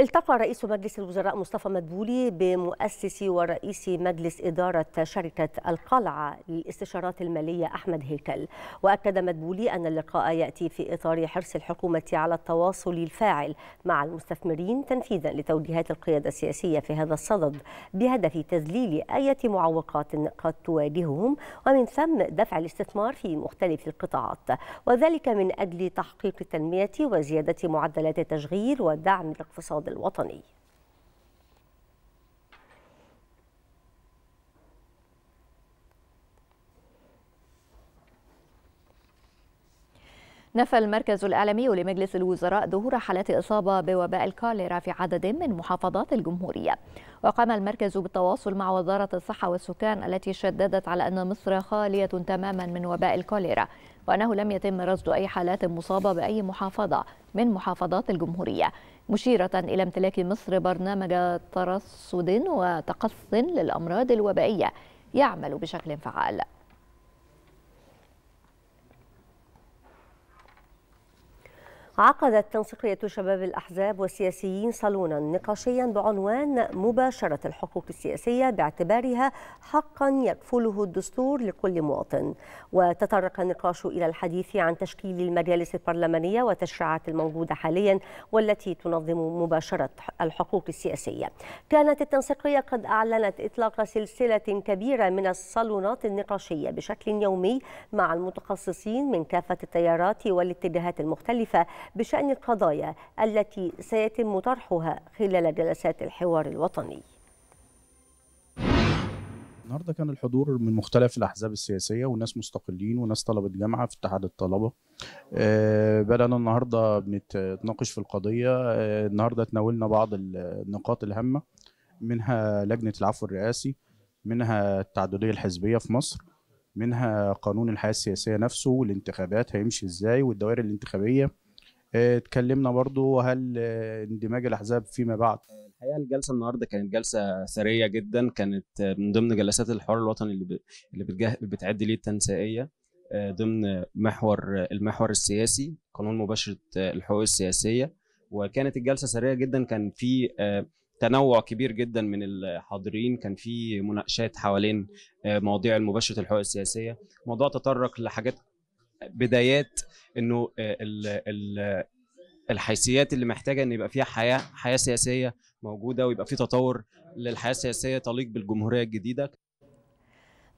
التقى رئيس مجلس الوزراء مصطفى مدبولي بمؤسس ورئيس مجلس إدارة شركة القلعة للاستشارات المالية أحمد هيكل وأكد مدبولي أن اللقاء يأتي في إطار حرص الحكومة على التواصل الفاعل مع المستثمرين تنفيذا لتوجيهات القيادة السياسية في هذا الصدد بهدف تذليل أي معوقات قد تواجههم ومن ثم دفع الاستثمار في مختلف القطاعات وذلك من أجل تحقيق التنمية وزيادة معدلات التشغيل ودعم الاقتصاد الوطني نفى المركز الإعلامي لمجلس الوزراء ظهور حالات إصابة بوباء الكوليرا في عدد من محافظات الجمهورية وقام المركز بالتواصل مع وزارة الصحة والسكان التي شددت على أن مصر خالية تماما من وباء الكوليرا وأنه لم يتم رصد أي حالات مصابة بأي محافظة من محافظات الجمهورية مشيرة إلى امتلاك مصر برنامج ترصد وتقص للأمراض الوبائية يعمل بشكل فعال عقدت تنسيقية شباب الأحزاب والسياسيين صالونا نقاشيا بعنوان مباشرة الحقوق السياسية باعتبارها حقا يكفله الدستور لكل مواطن وتطرق النقاش إلى الحديث عن تشكيل المجالس البرلمانية والتشريعات الموجودة حاليا والتي تنظم مباشرة الحقوق السياسية كانت التنسيقية قد أعلنت إطلاق سلسلة كبيرة من الصالونات النقاشية بشكل يومي مع المتخصصين من كافة التيارات والاتجاهات المختلفة بشأن القضايا التي سيتم طرحها خلال جلسات الحوار الوطني النهارده كان الحضور من مختلف الاحزاب السياسيه وناس مستقلين وناس طلبه جامعه في اتحاد الطلبه آه، بدانا النهارده بنتناقش في القضيه آه، النهارده تناولنا بعض النقاط الهامه منها لجنه العفو الرئاسي منها التعدديه الحزبيه في مصر منها قانون الحياه السياسيه نفسه والانتخابات هيمشي ازاي والدوائر الانتخابيه آه، اتكلمنا برضو هل اندماج الاحزاب فيما بعد الحقيقه الجلسه النهارده كانت جلسه ثريه جدا كانت من ضمن جلسات الحوار الوطني اللي اللي بتعد ليه التنسيقيه آه، ضمن محور المحور السياسي قانون مباشره آه، الحقوق السياسيه وكانت الجلسه سريعه جدا كان في تنوع كبير جدا من الحاضرين كان في مناقشات حوالين مواضيع المباشره الحقوق السياسيه موضوع تطرق لحاجات بدايات انه آه، الحيثيات اللي محتاجه ان يبقى فيها حياه حياه سياسيه موجوده ويبقى في تطور للحياه السياسيه تليق بالجمهوريه الجديده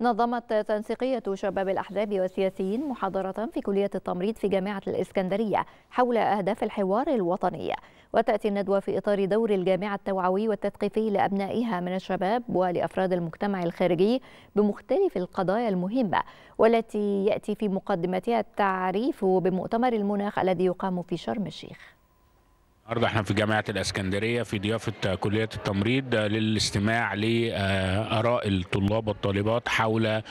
نظمت تنسيقية شباب الأحزاب والسياسيين محاضرة في كلية التمريض في جامعة الإسكندرية حول أهداف الحوار الوطني وتأتي الندوة في إطار دور الجامعة التوعوي والتثقيفي لأبنائها من الشباب ولأفراد المجتمع الخارجي بمختلف القضايا المهمة والتي يأتي في مقدمتها التعريف بمؤتمر المناخ الذي يقام في شرم الشيخ النهارده احنا في جامعه الاسكندريه في ضيافه كليه التمريض للاستماع لاراء الطلاب والطالبات حول آه،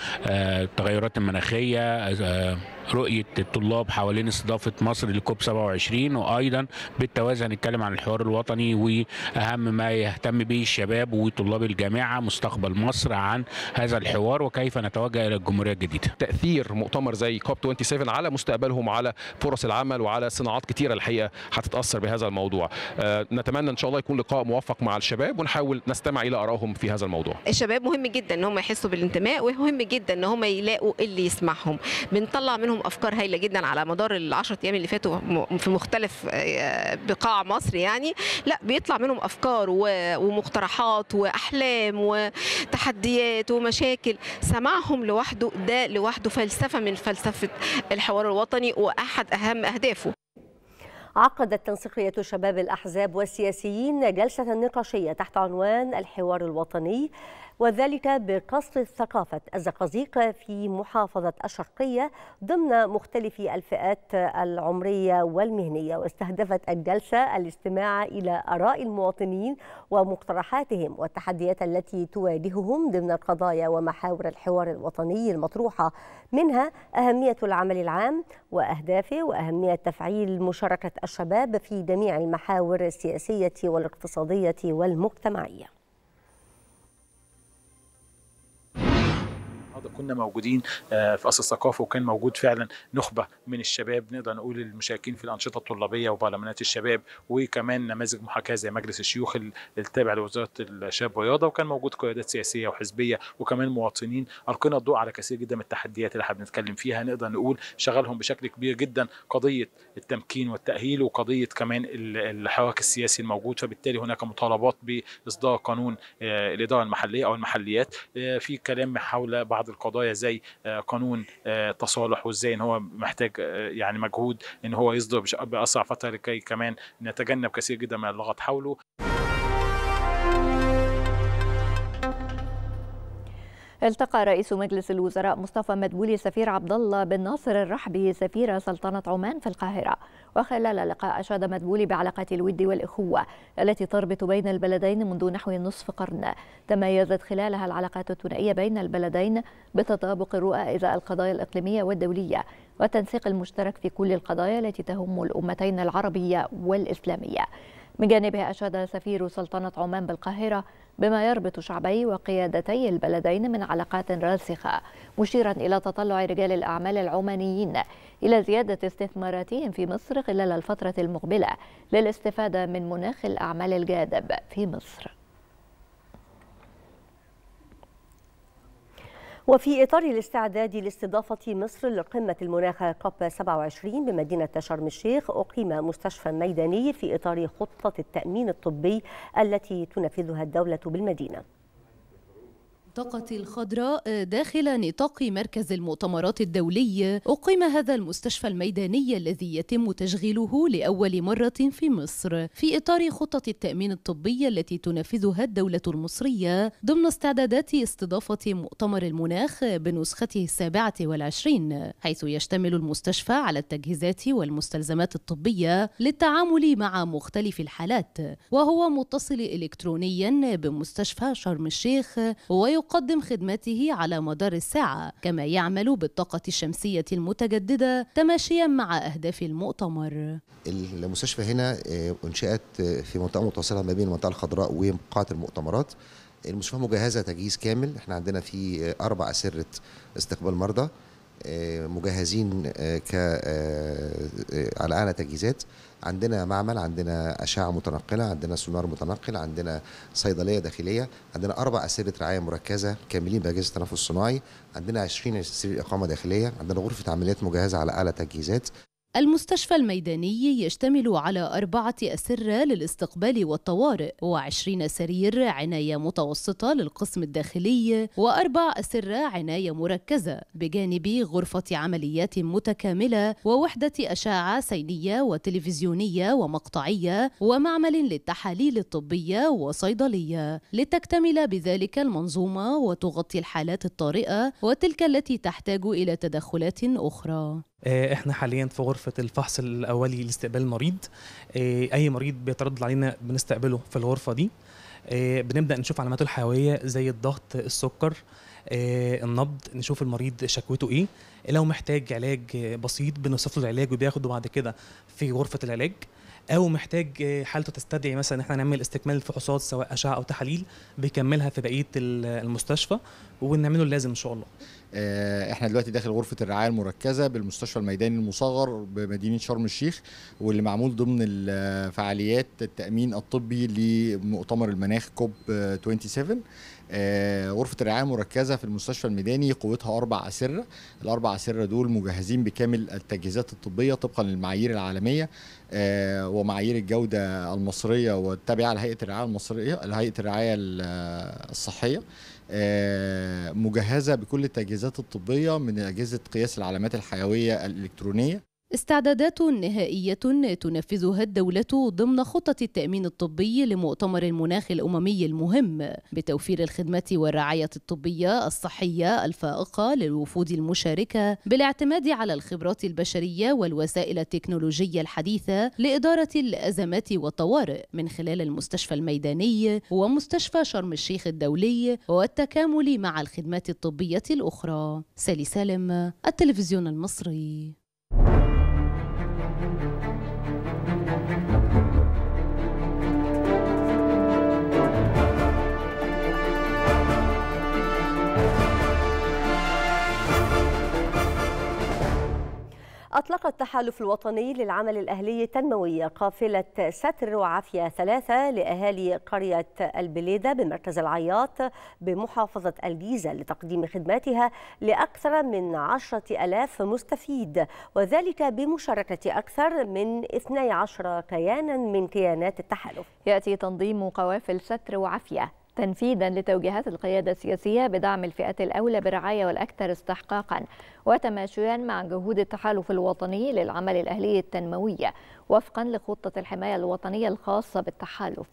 التغيرات المناخيه آه، رؤيه الطلاب حوالين استضافه مصر لكوب 27 وايضا بالتوازي هنتكلم عن الحوار الوطني واهم ما يهتم به الشباب وطلاب الجامعه مستقبل مصر عن هذا الحوار وكيف نتوجه الى الجمهوريه الجديده. تاثير مؤتمر زي كوب 27 على مستقبلهم على فرص العمل وعلى صناعات كثيره الحقيقه هتتاثر بهذا الموضوع. الموضوع آه، نتمنى ان شاء الله يكون لقاء موفق مع الشباب ونحاول نستمع الى ارائهم في هذا الموضوع الشباب مهم جدا ان هم يحسوا بالانتماء ومهم جدا ان هم يلاقوا اللي يسمعهم بنطلع منهم افكار هايله جدا على مدار ال10 ايام اللي فاتوا في مختلف آه، بقاع مصر يعني لا بيطلع منهم افكار ومقترحات واحلام وتحديات ومشاكل سمعهم لوحده ده لوحده فلسفه من فلسفه الحوار الوطني واحد اهم اهدافه عقدت تنسيقية شباب الأحزاب والسياسيين جلسة نقاشية تحت عنوان الحوار الوطني وذلك بقصف ثقافة الزقازيق في محافظة الشرقية ضمن مختلف الفئات العمرية والمهنية واستهدفت الجلسة الاستماع إلى آراء المواطنين ومقترحاتهم والتحديات التي تواجههم ضمن القضايا ومحاور الحوار الوطني المطروحة منها أهمية العمل العام وأهدافه وأهمية تفعيل مشاركة الشباب في جميع المحاور السياسية والاقتصادية والمجتمعية النهارده كنا موجودين آه، في قصر الثقافه وكان موجود فعلا نخبه من الشباب نقدر نقول المشاركين في الانشطه الطلابيه وبرلمانات الشباب وكمان نماذج محاكاه زي مجلس الشيوخ التابع لوزاره الشباب والرياضه وكان موجود قيادات سياسيه وحزبيه وكمان مواطنين القينا الضوء على كثير جدا من التحديات اللي احنا بنتكلم فيها نقدر نقول شغلهم بشكل كبير جدا قضيه التمكين والتاهيل وقضيه كمان الحراك السياسي الموجود فبالتالي هناك مطالبات باصدار قانون آه، الاداره المحليه او المحليات آه، في كلام حول بعض القضايا زي آه، قانون التصالح آه، وازاي ان هو محتاج آه، يعني مجهود ان هو يصدر باسرع فتره لكي كمان نتجنب كثير جدا من اللغط حوله التقى رئيس مجلس الوزراء مصطفى مدبولي سفير عبد الله بن ناصر الرحبي سفير سلطنة عمان في القاهرة وخلال اللقاء أشاد مدبولي بعلاقات الود والإخوة التي تربط بين البلدين منذ نحو نصف قرن تميزت خلالها العلاقات الثنائية بين البلدين بتطابق الرؤى إذا القضايا الإقليمية والدولية والتنسيق المشترك في كل القضايا التي تهم الأمتين العربية والإسلامية من جانبه أشاد سفير سلطنة عمان بالقاهرة بما يربط شعبي وقيادتي البلدين من علاقات راسخة مشيرا إلى تطلع رجال الأعمال العمانيين إلى زيادة استثماراتهم في مصر خلال الفترة المقبلة للاستفادة من مناخ الأعمال الجاذب في مصر وفي إطار الاستعداد لاستضافة مصر لقمة المناخ كوب 27 بمدينة شرم الشيخ أقيم مستشفى ميداني في إطار خطة التأمين الطبي التي تنفذها الدولة بالمدينة المنطقة الخضراء داخل نطاق مركز المؤتمرات الدولي أقيم هذا المستشفى الميداني الذي يتم تشغيله لأول مرة في مصر في إطار خطة التأمين الطبي التي تنفذها الدولة المصرية ضمن استعدادات استضافة مؤتمر المناخ بنسخته السابعة والعشرين حيث يشتمل المستشفى على التجهيزات والمستلزمات الطبية للتعامل مع مختلف الحالات وهو متصل إلكترونيا بمستشفى شرم الشيخ ويقوم يقدم خدمته على مدار الساعة كما يعمل بالطاقة الشمسية المتجددة تماشيا مع أهداف المؤتمر المستشفى هنا آه، أنشأت آه، في منطقة متصلة ما بين المنطقة الخضراء وقاعة المؤتمرات المستشفى مجهزة تجهيز كامل احنا عندنا في آه، أربع أسرة استقبال مرضى مجهزين ك على اعلى تجهيزات عندنا معمل عندنا أشعة متنقلة عندنا سونار متنقل عندنا صيدلية داخلية عندنا أربع أسرة رعاية مركزة كاملين بأجهزة التنفس الصناعي عندنا 20 سرير إقامة داخلية عندنا غرفة عمليات مجهزة على أعلى تجهيزات المستشفى الميداني يشتمل على أربعة أسرة للاستقبال والطوارئ وعشرين سرير عناية متوسطة للقسم الداخلي وأربع أسرة عناية مركزة بجانب غرفة عمليات متكاملة ووحدة أشعة سينية وتلفزيونية ومقطعية ومعمل للتحاليل الطبية وصيدلية لتكتمل بذلك المنظومة وتغطي الحالات الطارئة وتلك التي تحتاج إلى تدخلات أخرى آه، احنا حاليا في غرفه الفحص الاولي لاستقبال المريض آه، اي مريض بيتردد علينا بنستقبله في الغرفه دي آه، بنبدا نشوف علاماته الحيويه زي الضغط السكر النبض نشوف المريض شكوته ايه لو محتاج علاج بسيط بنوصف له العلاج وبياخده بعد كده في غرفه العلاج او محتاج حالته تستدعي مثلا ان احنا نعمل استكمال الفحوصات سواء اشعه او تحاليل بيكملها في بقيه المستشفى ونعمله اللازم ان شاء الله آه، احنا دلوقتي داخل غرفه الرعايه المركزه بالمستشفى الميداني المصغر بمدينه شرم الشيخ واللي معمول ضمن الفعاليات التامين الطبي لمؤتمر المناخ كوب 27 آه، آه، غرفه الرعايه المركزه في المستشفى الميداني قوتها اربع اسره الاربع اسره دول مجهزين بكامل التجهيزات الطبيه طبقا للمعايير العالميه آه، ومعايير الجوده المصريه والتابعه لهيئه الرعايه المصريه لهيئه الرعايه الصحيه آه، مجهزه بكل التجهيزات الطبيه من اجهزه قياس العلامات الحيويه الالكترونيه استعدادات نهائية تنفذها الدولة ضمن خطة التأمين الطبي لمؤتمر المناخ الأممي المهم بتوفير الخدمات والرعاية الطبية الصحية الفائقة للوفود المشاركة بالاعتماد على الخبرات البشرية والوسائل التكنولوجية الحديثة لإدارة الأزمات والطوارئ من خلال المستشفى الميداني ومستشفى شرم الشيخ الدولي والتكامل مع الخدمات الطبية الأخرى سالي سالم التلفزيون المصري أطلق التحالف الوطني للعمل الأهلي التنموي قافلة ستر وعافية ثلاثة لأهالي قرية البليدة بمركز العياط بمحافظة الجيزة لتقديم خدماتها لأكثر من عشرة ألاف مستفيد وذلك بمشاركة أكثر من 12 كيانا من كيانات التحالف يأتي تنظيم قوافل ستر وعافية تنفيذا لتوجيهات القيادة السياسية بدعم الفئات الأولى برعاية والأكثر استحقاقا وتماشيا مع جهود التحالف الوطني للعمل الأهلي التنموي وفقا لخطة الحماية الوطنية الخاصة بالتحالف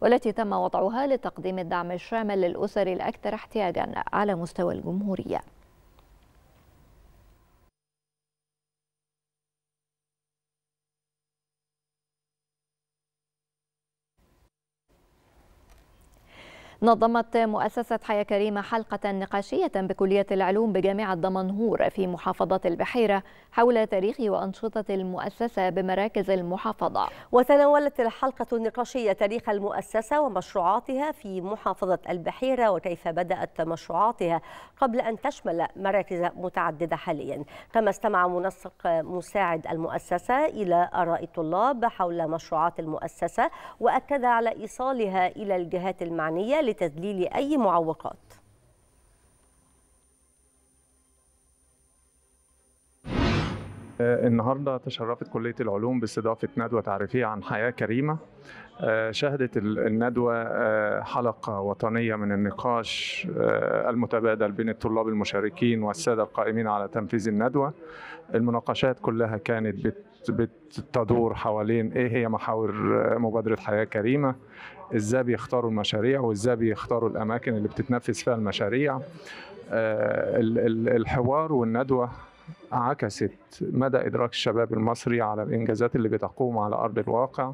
والتي تم وضعها لتقديم الدعم الشامل للأسر الأكثر احتياجا على مستوى الجمهورية نظمت مؤسسة حياة كريمة حلقة نقاشية بكلية العلوم بجامعة دمنهور في محافظة البحيرة حول تاريخ وأنشطة المؤسسة بمراكز المحافظة وتناولت الحلقة النقاشية تاريخ المؤسسة ومشروعاتها في محافظة البحيرة وكيف بدأت مشروعاتها قبل أن تشمل مراكز متعددة حاليا كما استمع منسق مساعد المؤسسة إلى آراء الطلاب حول مشروعات المؤسسة وأكد على إيصالها إلى الجهات المعنية لتذليل أي معوقات آه، النهارده تشرفت كليه العلوم باستضافه ندوه تعريفيه عن حياه كريمه آه، شهدت الندوه آه، حلقه وطنيه من النقاش المتبادل بين الطلاب المشاركين والساده القائمين على تنفيذ الندوه المناقشات كلها كانت بت بتدور حوالين ايه هي محاور آه، مبادره حياه كريمه ازاي بيختاروا المشاريع وازاي بيختاروا الاماكن اللي بتتنفذ فيها المشاريع آه، الحوار والندوه عكست مدى ادراك الشباب المصري على الانجازات اللي بتقوم على ارض الواقع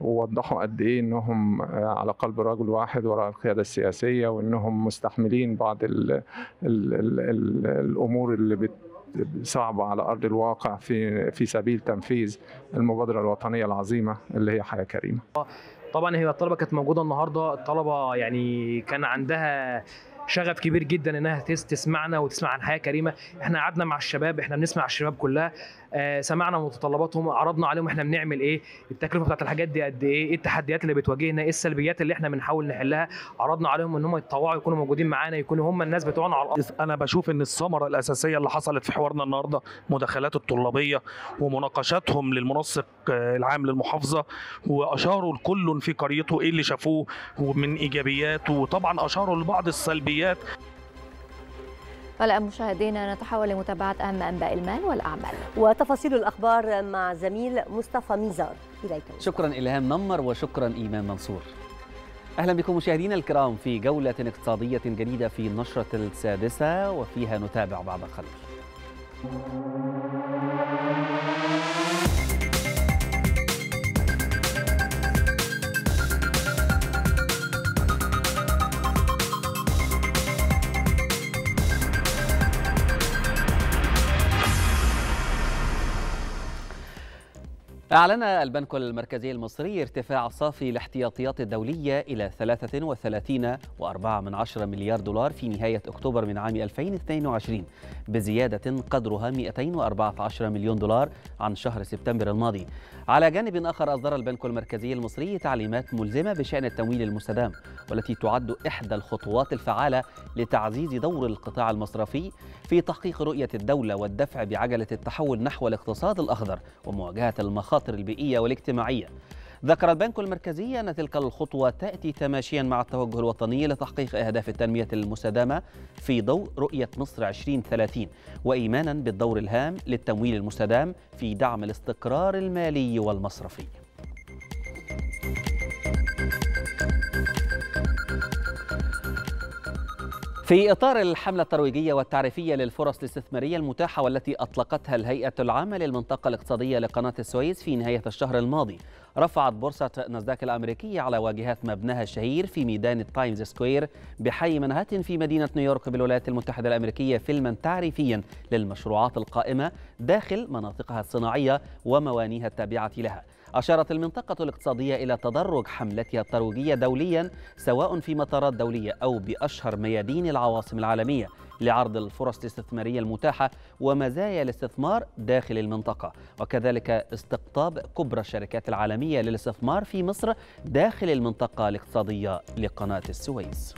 ووضحوا قد ايه انهم آه، على قلب رجل واحد وراء القياده السياسيه وانهم مستحملين بعض الـ الـ الـ الـ الامور اللي بت صعبه على ارض الواقع في في سبيل تنفيذ المبادره الوطنيه العظيمه اللي هي حياه كريمه. طبعا هي الطلبه كانت موجوده النهارده الطلبه يعني كان عندها شغف كبير جدا انها تسمعنا وتسمع عن حياه كريمه احنا قعدنا مع الشباب احنا بنسمع الشباب كلها آه سمعنا متطلباتهم عرضنا عليهم احنا بنعمل ايه التكلفه بتاعت الحاجات دي قد ايه ايه التحديات اللي بتواجهنا ايه السلبيات اللي احنا بنحاول نحلها عرضنا عليهم ان هم يتطوعوا يكونوا موجودين معانا يكونوا هم الناس بتوعنا على الارض انا بشوف ان الثمره الاساسيه اللي حصلت في حوارنا النهارده مداخلات الطلابيه ومناقشاتهم للمنسق آه، العام للمحافظه واشاروا الكل في قريته ايه اللي شافوه ومن ايجابياته وطبعا اشاروا لبعض السلبيات الأولويات والآن مشاهدينا نتحول لمتابعة أهم أنباء المال والأعمال وتفاصيل الأخبار مع زميل مصطفى ميزار إليك شكرا إلهام نمر وشكرا إيمان منصور أهلا بكم مشاهدينا الكرام في جولة اقتصادية جديدة في النشرة السادسة وفيها نتابع بعض قليل أعلن البنك المركزي المصري ارتفاع صافي الاحتياطيات الدولية إلى 33.4 مليار دولار في نهاية أكتوبر من عام 2022 بزيادة قدرها 214 مليون دولار عن شهر سبتمبر الماضي على جانب آخر أصدر البنك المركزي المصري تعليمات ملزمة بشأن التمويل المستدام والتي تعد إحدى الخطوات الفعالة لتعزيز دور القطاع المصرفي في تحقيق رؤية الدولة والدفع بعجلة التحول نحو الاقتصاد الأخضر ومواجهة المخاطر المخاطر البيئية والاجتماعية ذكر البنك المركزي أن تلك الخطوة تأتي تماشيا مع التوجه الوطني لتحقيق أهداف التنمية المستدامة في ضوء رؤية مصر 2030 وإيمانا بالدور الهام للتمويل المستدام في دعم الاستقرار المالي والمصرفي في إطار الحملة الترويجية والتعريفية للفرص الاستثمارية المتاحة والتي أطلقتها الهيئة العامة للمنطقة الاقتصادية لقناة السويس في نهاية الشهر الماضي رفعت بورصة نزداك الأمريكية على واجهات مبناها الشهير في ميدان التايمز سكوير بحي منهاتن في مدينة نيويورك بالولايات المتحدة الأمريكية فيلما تعريفيا للمشروعات القائمة داخل مناطقها الصناعية وموانيها التابعة لها أشارت المنطقة الاقتصادية إلى تدرج حملتها الترويجية دوليا سواء في مطارات دولية أو بأشهر ميادين العواصم العالمية لعرض الفرص الاستثمارية المتاحة ومزايا الاستثمار داخل المنطقة وكذلك استقطاب كبرى الشركات العالمية للاستثمار في مصر داخل المنطقة الاقتصادية لقناة السويس.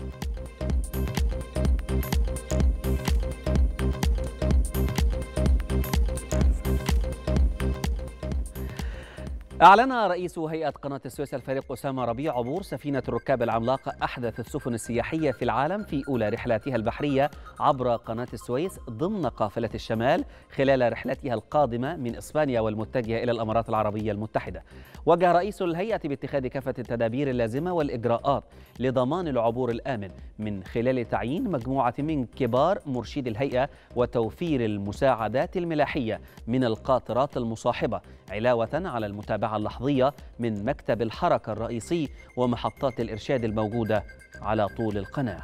أعلن رئيس هيئة قناة السويس الفريق أسامة ربيع عبور سفينة الركاب العملاقة أحدث السفن السياحية في العالم في أولى رحلاتها البحرية عبر قناة السويس ضمن قافلة الشمال خلال رحلتها القادمة من إسبانيا والمتجهة إلى الأمارات العربية المتحدة وجه رئيس الهيئة باتخاذ كافة التدابير اللازمة والإجراءات لضمان العبور الآمن من خلال تعيين مجموعة من كبار مرشدي الهيئة وتوفير المساعدات الملاحية من القاطرات المصاحبة علاوة على المتابعة الساعة اللحظية من مكتب الحركة الرئيسي ومحطات الإرشاد الموجودة على طول القناة.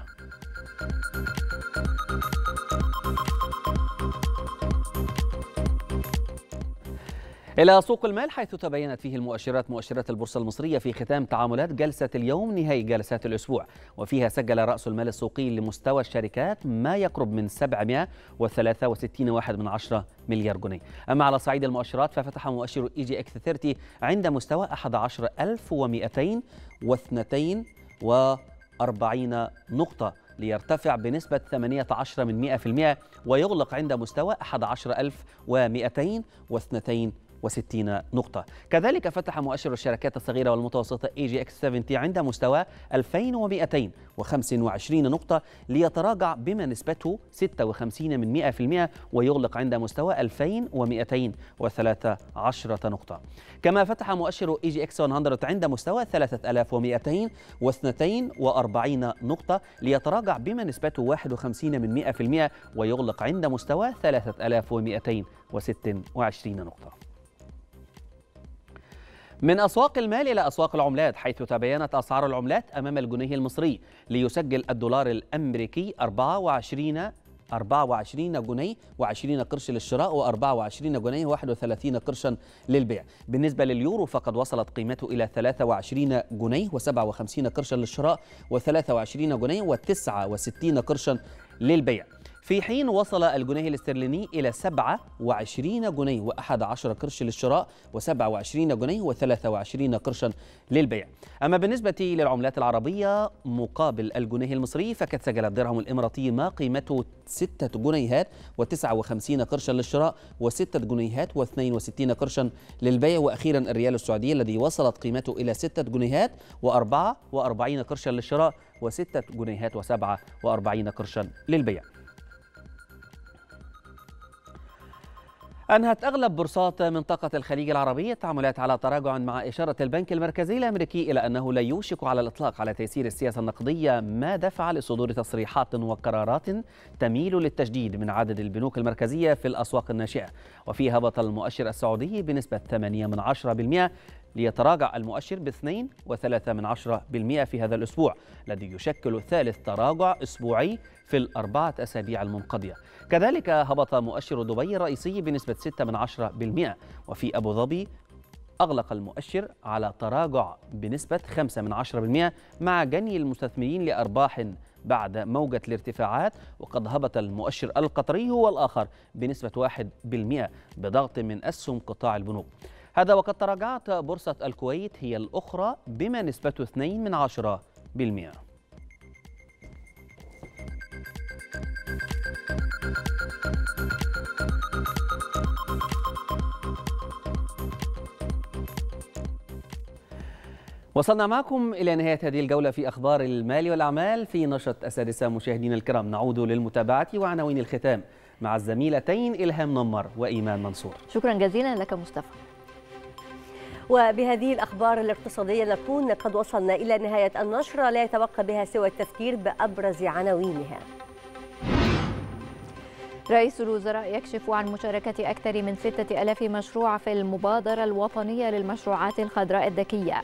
إلى سوق المال حيث تبينت فيه المؤشرات مؤشرات البورصة المصرية في ختام تعاملات جلسة اليوم نهاية جلسات الأسبوع وفيها سجل رأس المال السوقي لمستوى الشركات ما يقرب من 763.1 من عشرة مليار جنيه أما على صعيد المؤشرات ففتح مؤشر إي جي إكس 30 عند مستوى 11242 نقطة ليرتفع بنسبة 18 من 100% ويغلق عند مستوى 11202 60 نقطة كذلك فتح مؤشر الشركات الصغيرة والمتوسطة اي جي اكس 70 عند مستوى 2225 نقطة ليتراجع بما نسبته 56 من 100% ويغلق عند مستوى 2213 نقطة كما فتح مؤشر اي جي اكس 100 عند مستوى 3242 نقطة ليتراجع بما نسبته 51 من 100% ويغلق عند مستوى 3226 نقطة من أسواق المال إلى أسواق العملات حيث تبينت أسعار العملات أمام الجنيه المصري ليسجل الدولار الأمريكي 24 24 جنيه و20 قرش للشراء و24 جنيه و31 قرشا للبيع بالنسبة لليورو فقد وصلت قيمته إلى 23 جنيه و57 قرشا للشراء و23 جنيه و69 قرشا للبيع في حين وصل الجنيه الاسترليني إلى 27 جنيه و11 قرش للشراء و27 جنيه و23 قرشا للبيع أما بالنسبة للعملات العربية مقابل الجنيه المصري فقد سجل الدرهم الإماراتي ما قيمته 6 جنيهات و59 قرشا للشراء و6 جنيهات و62 قرشا للبيع وأخيرا الريال السعودي الذي وصلت قيمته إلى 6 جنيهات و44 قرشا للشراء و6 جنيهات و47 قرشا للبيع أنهت أغلب بورصات منطقة الخليج العربي التعاملات على تراجع مع إشارة البنك المركزي الأمريكي إلى أنه لا يوشك على الإطلاق على تيسير السياسة النقدية ما دفع لصدور تصريحات وقرارات تميل للتجديد من عدد البنوك المركزية في الأسواق الناشئة وفي هبط المؤشر السعودي بنسبة 8 من 10% ليتراجع المؤشر ب 2.3% في هذا الأسبوع الذي يشكل ثالث تراجع أسبوعي في الأربعة أسابيع المنقضية كذلك هبط مؤشر دبي الرئيسي بنسبة 6% وفي أبو ظبي أغلق المؤشر على تراجع بنسبة 5% مع جني المستثمرين لأرباح بعد موجة الارتفاعات وقد هبط المؤشر القطري هو الآخر بنسبة 1% بضغط من أسهم قطاع البنوك هذا وقد تراجعت بورصة الكويت هي الأخرى بما نسبته 2 من عشرة بالمئة وصلنا معكم إلى نهاية هذه الجولة في أخبار المال والأعمال في نشرة السادسة مشاهدينا الكرام نعود للمتابعة وعناوين الختام مع الزميلتين إلهام نمر وإيمان منصور شكرا جزيلا لك مصطفى وبهذه الأخبار الاقتصادية نكون قد وصلنا إلى نهاية النشرة لا يتبقى بها سوى التذكير بأبرز عناوينها رئيس الوزراء يكشف عن مشاركة أكثر من 6000 مشروع في المبادرة الوطنية للمشروعات الخضراء الذكية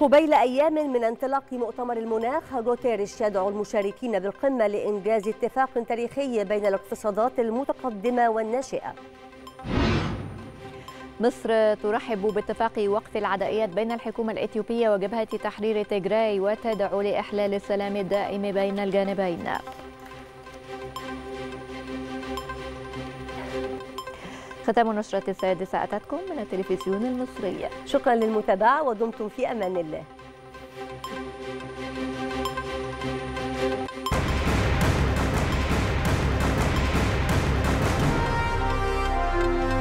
قبيل أيام من انطلاق مؤتمر المناخ غوتيريش يدعو المشاركين بالقمة لإنجاز اتفاق تاريخي بين الاقتصادات المتقدمة والناشئة مصر ترحب باتفاق وقف العدائيات بين الحكومة الإثيوبية وجبهة تحرير تيغراي وتدعو لإحلال السلام الدائم بين الجانبين ختام نشرة السادسة أتتكم من التلفزيون المصري شكرا للمتابعة ودمتم في أمان الله